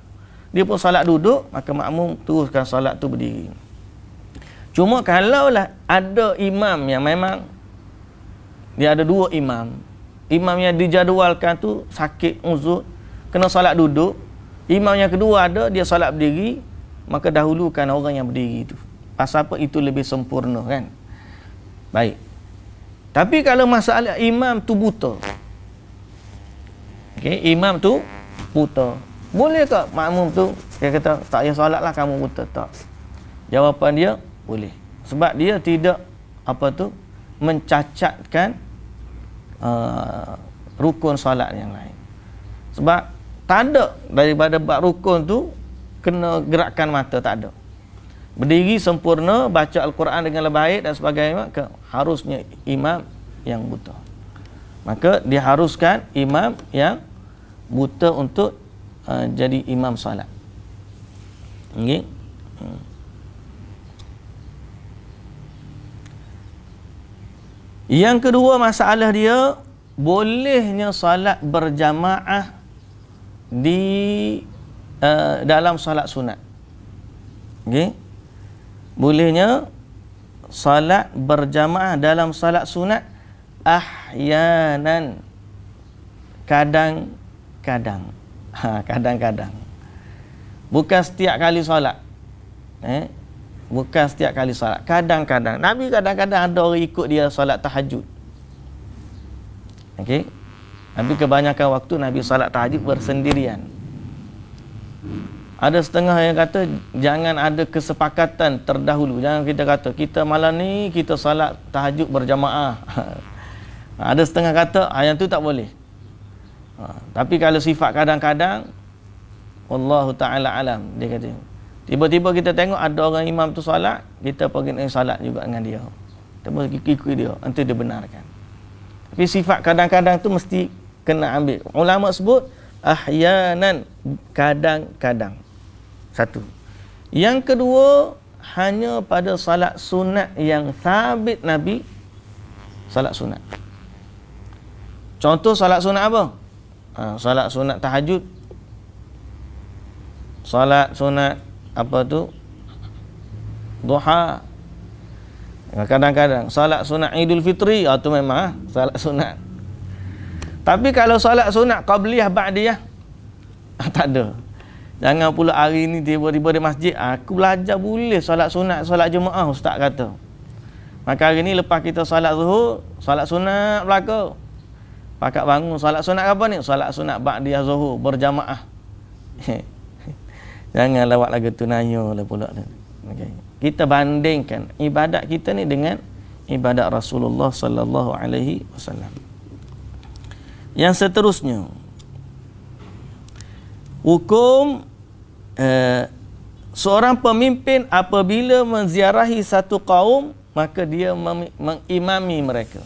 dia pun salat duduk maka makmum teruskan salat tu berdiri cuma kalaulah ada imam yang memang dia ada dua imam imam yang dijadualkan tu sakit uzur kena solat duduk imam yang kedua ada dia solat berdiri maka dahulukan orang yang berdiri tu pasal apa itu lebih sempurna kan baik tapi kalau masalah imam tu buta okay imam tu buta boleh tak makmum tu dia kata tak payah solat lah kamu buta tak jawapan dia boleh sebab dia tidak apa tu mencacatkan Uh, rukun solat yang lain. Sebab tak ada daripada bab rukun tu kena gerakkan mata tak ada. Berdiri sempurna baca al-Quran dengan baik dan sebagainya maka harusnya imam yang buta. Maka diharuskan imam yang buta untuk uh, jadi imam solat. Okey. Hmm. Yang kedua masalah dia bolehnya salat berjamaah di uh, dalam salat sunat. Okey. Bolehnya salat berjamaah dalam salat sunat ahyanan kadang-kadang. Ha kadang-kadang. Bukan setiap kali solat. Eh, Bukan setiap kali solat. Kadang-kadang. Nabi kadang-kadang ada orang ikut dia solat tahajud. Okey. Nabi kebanyakan waktu Nabi solat tahajud bersendirian. Ada setengah yang kata jangan ada kesepakatan terdahulu. Jangan kita kata kita malam ni kita solat tahajud berjamaah. [LAUGHS] ada setengah kata ah, yang tu tak boleh. Ha, tapi kalau sifat kadang-kadang Allah Ta'ala alam Dia kata Tiba-tiba kita tengok ada orang imam tu salat, kita pergi nak salat juga dengan dia. Kita ikut dia, nanti dia benarkan. Tapi sifat kadang-kadang tu mesti kena ambil. Ulama sebut ahyanan kadang-kadang. Satu. Yang kedua hanya pada salat sunat yang sabit Nabi salat sunat. Contoh salat sunat apa? Ha, salat sunat tahajud. Salat sunat apa tu duha kadang-kadang salat sunat idul fitri ah tu memang ah, salat sunat tapi kalau salat sunat qabliyah ba'diyah ah, tak ada jangan pula hari ni tiba-tiba di masjid ah, aku belajar boleh salat sunat salat jemaah ustaz kata maka hari ni lepas kita salat zuhur salat sunat berlaku pakak bangun salat sunat apa ni salat sunat ba'diyah zuhur berjamaah [LAUGHS] Jangan lawak lagu tu nanya lah pula ni. Okay. Kita bandingkan ibadat kita ni dengan ibadat Rasulullah sallallahu alaihi wasallam. Yang seterusnya hukum uh, seorang pemimpin apabila menziarahi satu kaum maka dia mengimami mereka.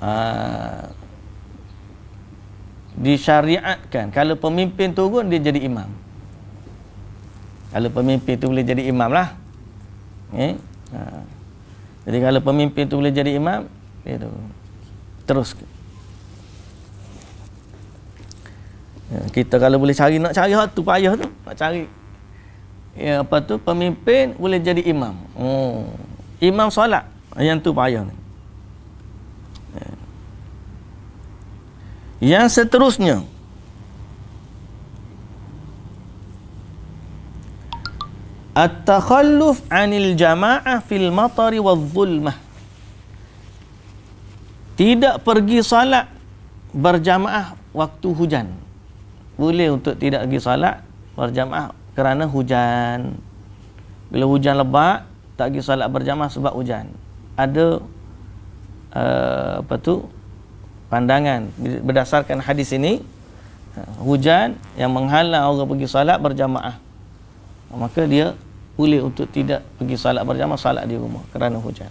Ah uh, disyariatkan kalau pemimpin turun dia jadi imam kalau pemimpin tu boleh jadi imam lah eh? ha. jadi kalau pemimpin tu boleh jadi imam dia tu terus ya, kita kalau boleh cari nak cari hak tu payah tu nak cari ya, apa tu pemimpin boleh jadi imam oh. imam solat yang tu payah ni Yang seterusnya At-takhalluf 'anil jama'ah fil matari wadh-dhulmah. Tidak pergi salat berjamaah waktu hujan. Boleh untuk tidak pergi salat berjamaah kerana hujan. Bila hujan lebat, tak pergi salat berjamaah sebab hujan. Ada uh, apa tu? pandangan berdasarkan hadis ini ha, hujan yang menghalang orang pergi salat berjamaah maka dia boleh untuk tidak pergi salat berjamaah salat di rumah kerana hujan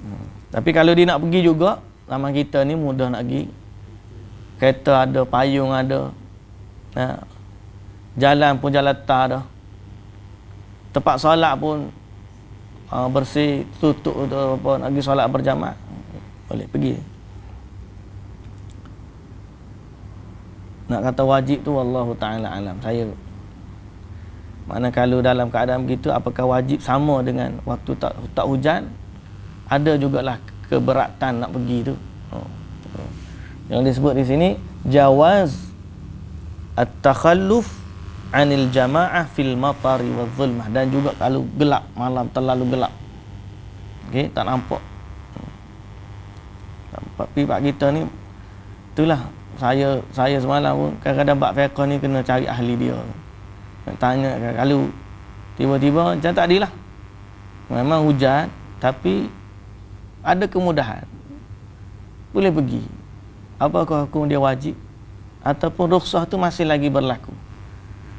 hmm. tapi kalau dia nak pergi juga zaman kita ni mudah nak pergi kereta ada payung ada ha. jalan pun jalan tar ada tempat salat pun uh, bersih tutup apa nak pergi salat berjamaah boleh pergi Nak kata wajib tu Allah Ta'ala alam Saya Mana kalau dalam keadaan begitu Apakah wajib sama dengan Waktu tak, tak hujan Ada jugalah keberatan nak pergi tu oh. Yang disebut di sini Jawaz At-takhalluf Anil jama'ah fil matari wa zulmah Dan juga kalau gelap malam Terlalu gelap Okay, tak nampak pergi pak kita ni itulah saya saya semalam pun kadang-kadang bak fiqh ni kena cari ahli dia nak tanya kalau tiba-tiba macam tak adilah memang hujan tapi ada kemudahan boleh pergi apakah hukum dia wajib ataupun rukhsah tu masih lagi berlaku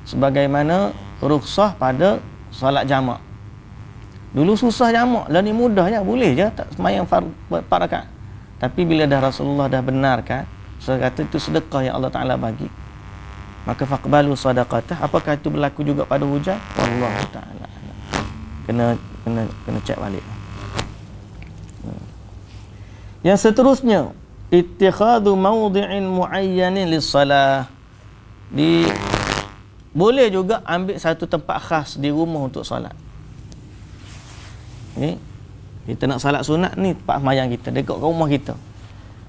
sebagaimana rukhsah pada solat jamak dulu susah jamak lah ni mudah je boleh je tak semayang far, par, parakat tapi bila dah Rasulullah dah benarkan, saya kata itu sedekah yang Allah Taala bagi. Maka faqbalu sadaqatah. Apakah itu berlaku juga pada hujan? Allah Taala. Kena kena kena cek balik. Hmm. Yang seterusnya, ittikhadhu mawdi'in muayyanin lis-salah. Di boleh juga ambil satu tempat khas di rumah untuk solat. Ini okay. Kita nak salat sunat ni tempat semayang kita, dekat rumah kita.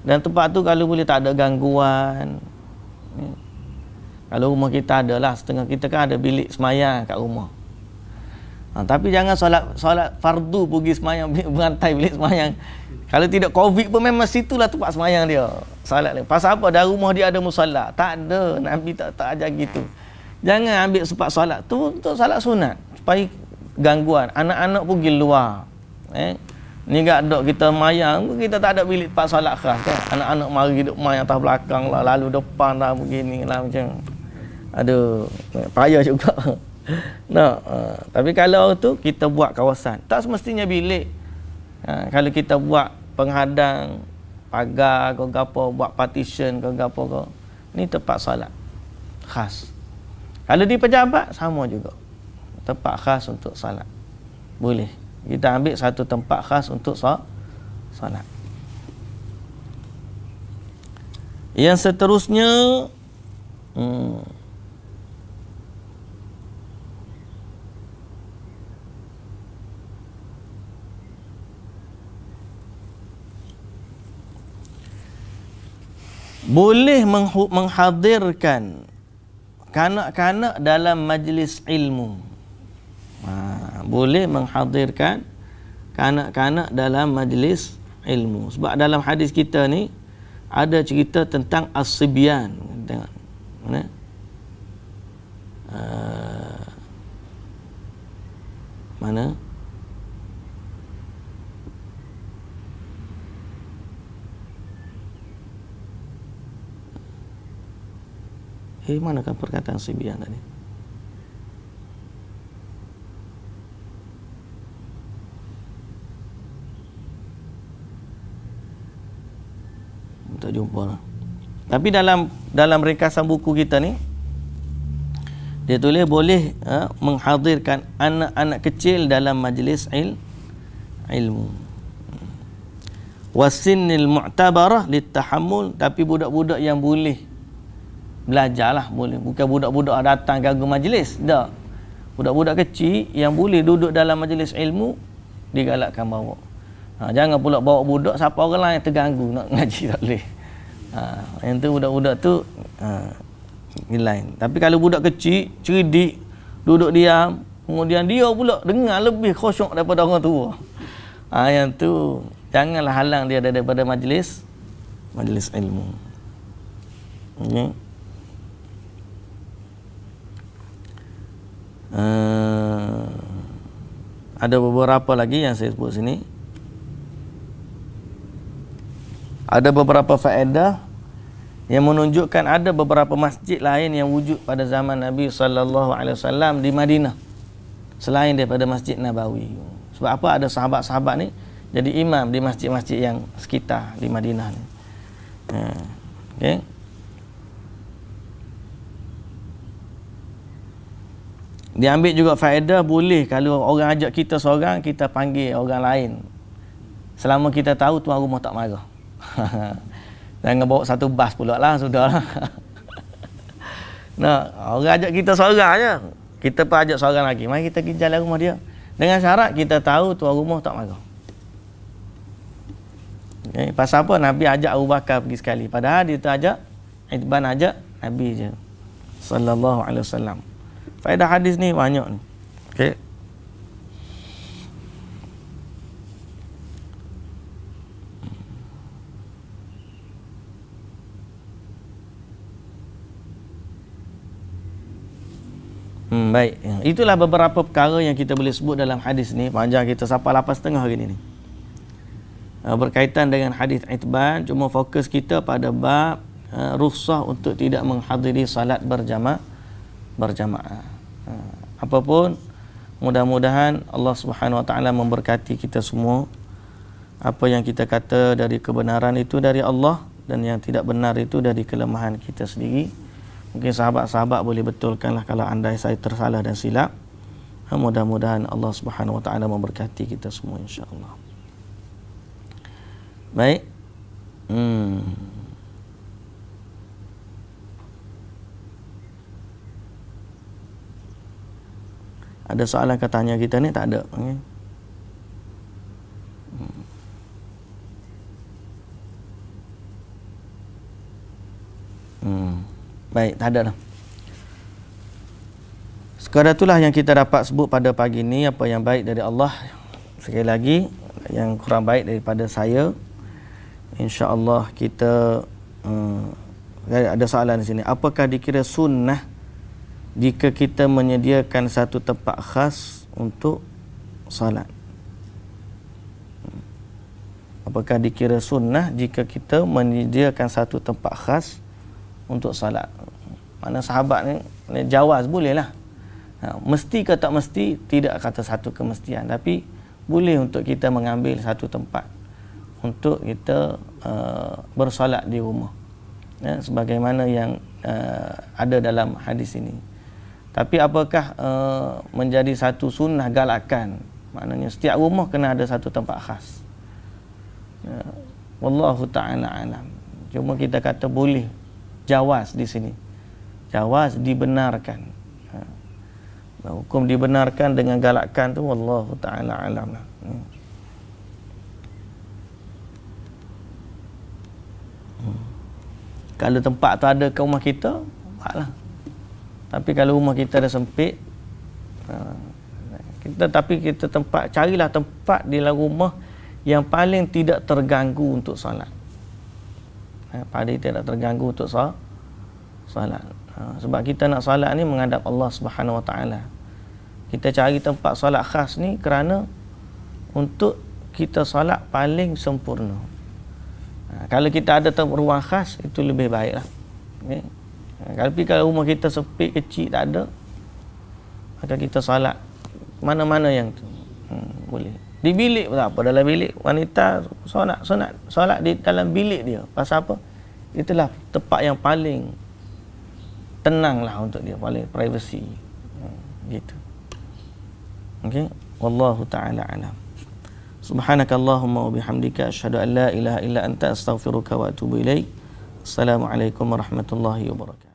Dan tempat tu kalau boleh tak ada gangguan. Kalau rumah kita ada lah, setengah kita kan ada bilik semayang kat rumah. Ha, tapi jangan solat solat fardu pergi semayang [LAUGHS] berantai bilik semayang. Kalau tidak covid pun memang situlah tempat semayang dia. Solat dia. Pasal apa? Dari rumah dia ada musalah Tak ada. Nabi tak tak ajar gitu. Jangan ambil sempat solat tu untuk solat sunat supaya gangguan anak-anak pergi luar eh ni gak dok kita mayang kita tak ada bilik tempat solat khas kan anak-anak mari duk mayang atas belakang lah lalu depan lah begini lah macam aduh payah juga [LAUGHS] nak no. uh, eh, tapi kalau tu kita buat kawasan tak semestinya bilik uh, kalau kita buat penghadang pagar ke gapo buat partition ke gapo ke ni tempat solat khas kalau di pejabat sama juga tempat khas untuk solat boleh kita ambil satu tempat khas untuk solat. Yang seterusnya hmm, boleh menghadirkan kanak-kanak dalam majlis ilmu ha, boleh menghadirkan kanak-kanak dalam majlis ilmu sebab dalam hadis kita ni ada cerita tentang asbiyan tengok mana ha, mana Eh, mana kan perkataan Sibian tadi? Ha. tak jumpa lah. Tapi dalam dalam rekasan buku kita ni dia tulis boleh ha, menghadirkan anak-anak kecil dalam majlis il, ilmu. Wasinil mu'tabarah litahammul tapi budak-budak yang boleh belajarlah boleh bukan budak-budak datang gagu majlis dah. Budak-budak kecil yang boleh duduk dalam majlis ilmu digalakkan bawa. Ha, jangan pula bawa budak siapa orang lain terganggu nak [LAUGHS] ngaji tak boleh. Ha, yang tu budak-budak tu ha, lain. Tapi kalau budak kecil, cerdik, duduk diam, kemudian dia pula dengar lebih khusyuk daripada orang tua. Ha, yang tu janganlah halang dia daripada majlis majlis ilmu. Okay. Uh, eh, ada beberapa lagi yang saya sebut sini. ada beberapa faedah yang menunjukkan ada beberapa masjid lain yang wujud pada zaman Nabi sallallahu alaihi wasallam di Madinah selain daripada Masjid Nabawi. Sebab apa ada sahabat-sahabat ni jadi imam di masjid-masjid yang sekitar di Madinah ni. Ha, okay. Diambil juga faedah boleh kalau orang ajak kita seorang kita panggil orang lain. Selama kita tahu tuan rumah tak marah. Dan [LAUGHS] bawa satu bas pula lah, sudah lah. [LAUGHS] nah, orang ajak kita seorang je. Kita pun ajak seorang lagi. Mari kita pergi jalan rumah dia. Dengan syarat kita tahu tuan rumah tak marah. Okay. Eh, pasal apa Nabi ajak Abu Bakar pergi sekali. Padahal dia tu ajak, Ibn ajak Nabi je. Sallallahu alaihi wasallam. Faedah hadis ni banyak ni. Okay. Hmm, baik. Itulah beberapa perkara yang kita boleh sebut dalam hadis ni. Panjang kita sampai lapas setengah hari ni. Uh, berkaitan dengan hadis itban, cuma fokus kita pada bab uh, rukhsah untuk tidak menghadiri salat berjamaah berjamaah. Uh, apapun mudah-mudahan Allah Subhanahu Wa Taala memberkati kita semua. Apa yang kita kata dari kebenaran itu dari Allah dan yang tidak benar itu dari kelemahan kita sendiri. Mungkin sahabat-sahabat boleh betulkanlah kalau andai saya tersalah dan silap. Ha, mudah-mudahan Allah Subhanahu Wa Taala memberkati kita semua insya-Allah. Baik. Hmm. Ada soalan katanya kita ni tak ada. Okay. Baik, tak ada lah. Sekadar itulah yang kita dapat sebut pada pagi ini, apa yang baik dari Allah. Sekali lagi, yang kurang baik daripada saya. InsyaAllah kita... Hmm, ada soalan di sini. Apakah dikira sunnah jika kita menyediakan satu tempat khas untuk salat? Hmm. Apakah dikira sunnah jika kita menyediakan satu tempat khas untuk solat. Mana sahabat ni, ni jawaz bolehlah. Ha, mesti ke tak mesti tidak kata satu kemestian tapi boleh untuk kita mengambil satu tempat untuk kita uh, bersolat di rumah. Ya, sebagaimana yang uh, ada dalam hadis ini. Tapi apakah uh, menjadi satu sunnah galakan? Maknanya setiap rumah kena ada satu tempat khas. Ya, Wallahu ta'ala alam. Cuma kita kata boleh Jawas di sini. Jawas dibenarkan. Ha. Hukum dibenarkan dengan galakkan tu Allah taala alam. Hmm. hmm. Kalau tempat tu ada ke rumah kita, buatlah. Tapi kalau rumah kita dah sempit, ha. kita tapi kita tempat carilah tempat di dalam rumah yang paling tidak terganggu untuk solat. Ha, pada kita tidak terganggu untuk solat ha, sebab kita nak salat ni menghadap Allah Subhanahu Wa Taala kita cari tempat salat khas ni kerana untuk kita salat paling sempurna ha, kalau kita ada tempat ruang khas itu lebih baiklah tapi kalau rumah kita sepi kecil tak ada maka kita salat mana-mana yang tu hmm, boleh di bilik pun apa dalam bilik wanita sonat sonat solat di dalam bilik dia. Pasal apa? Itulah tempat yang paling tenanglah untuk dia paling privacy. Hmm, gitu. Okey. Wallahu taala alam. سبحانك اللهم وبحمدك اشهد ان لا اله الا انت استغفرك واتوب اليك السلام عليكم ورحمه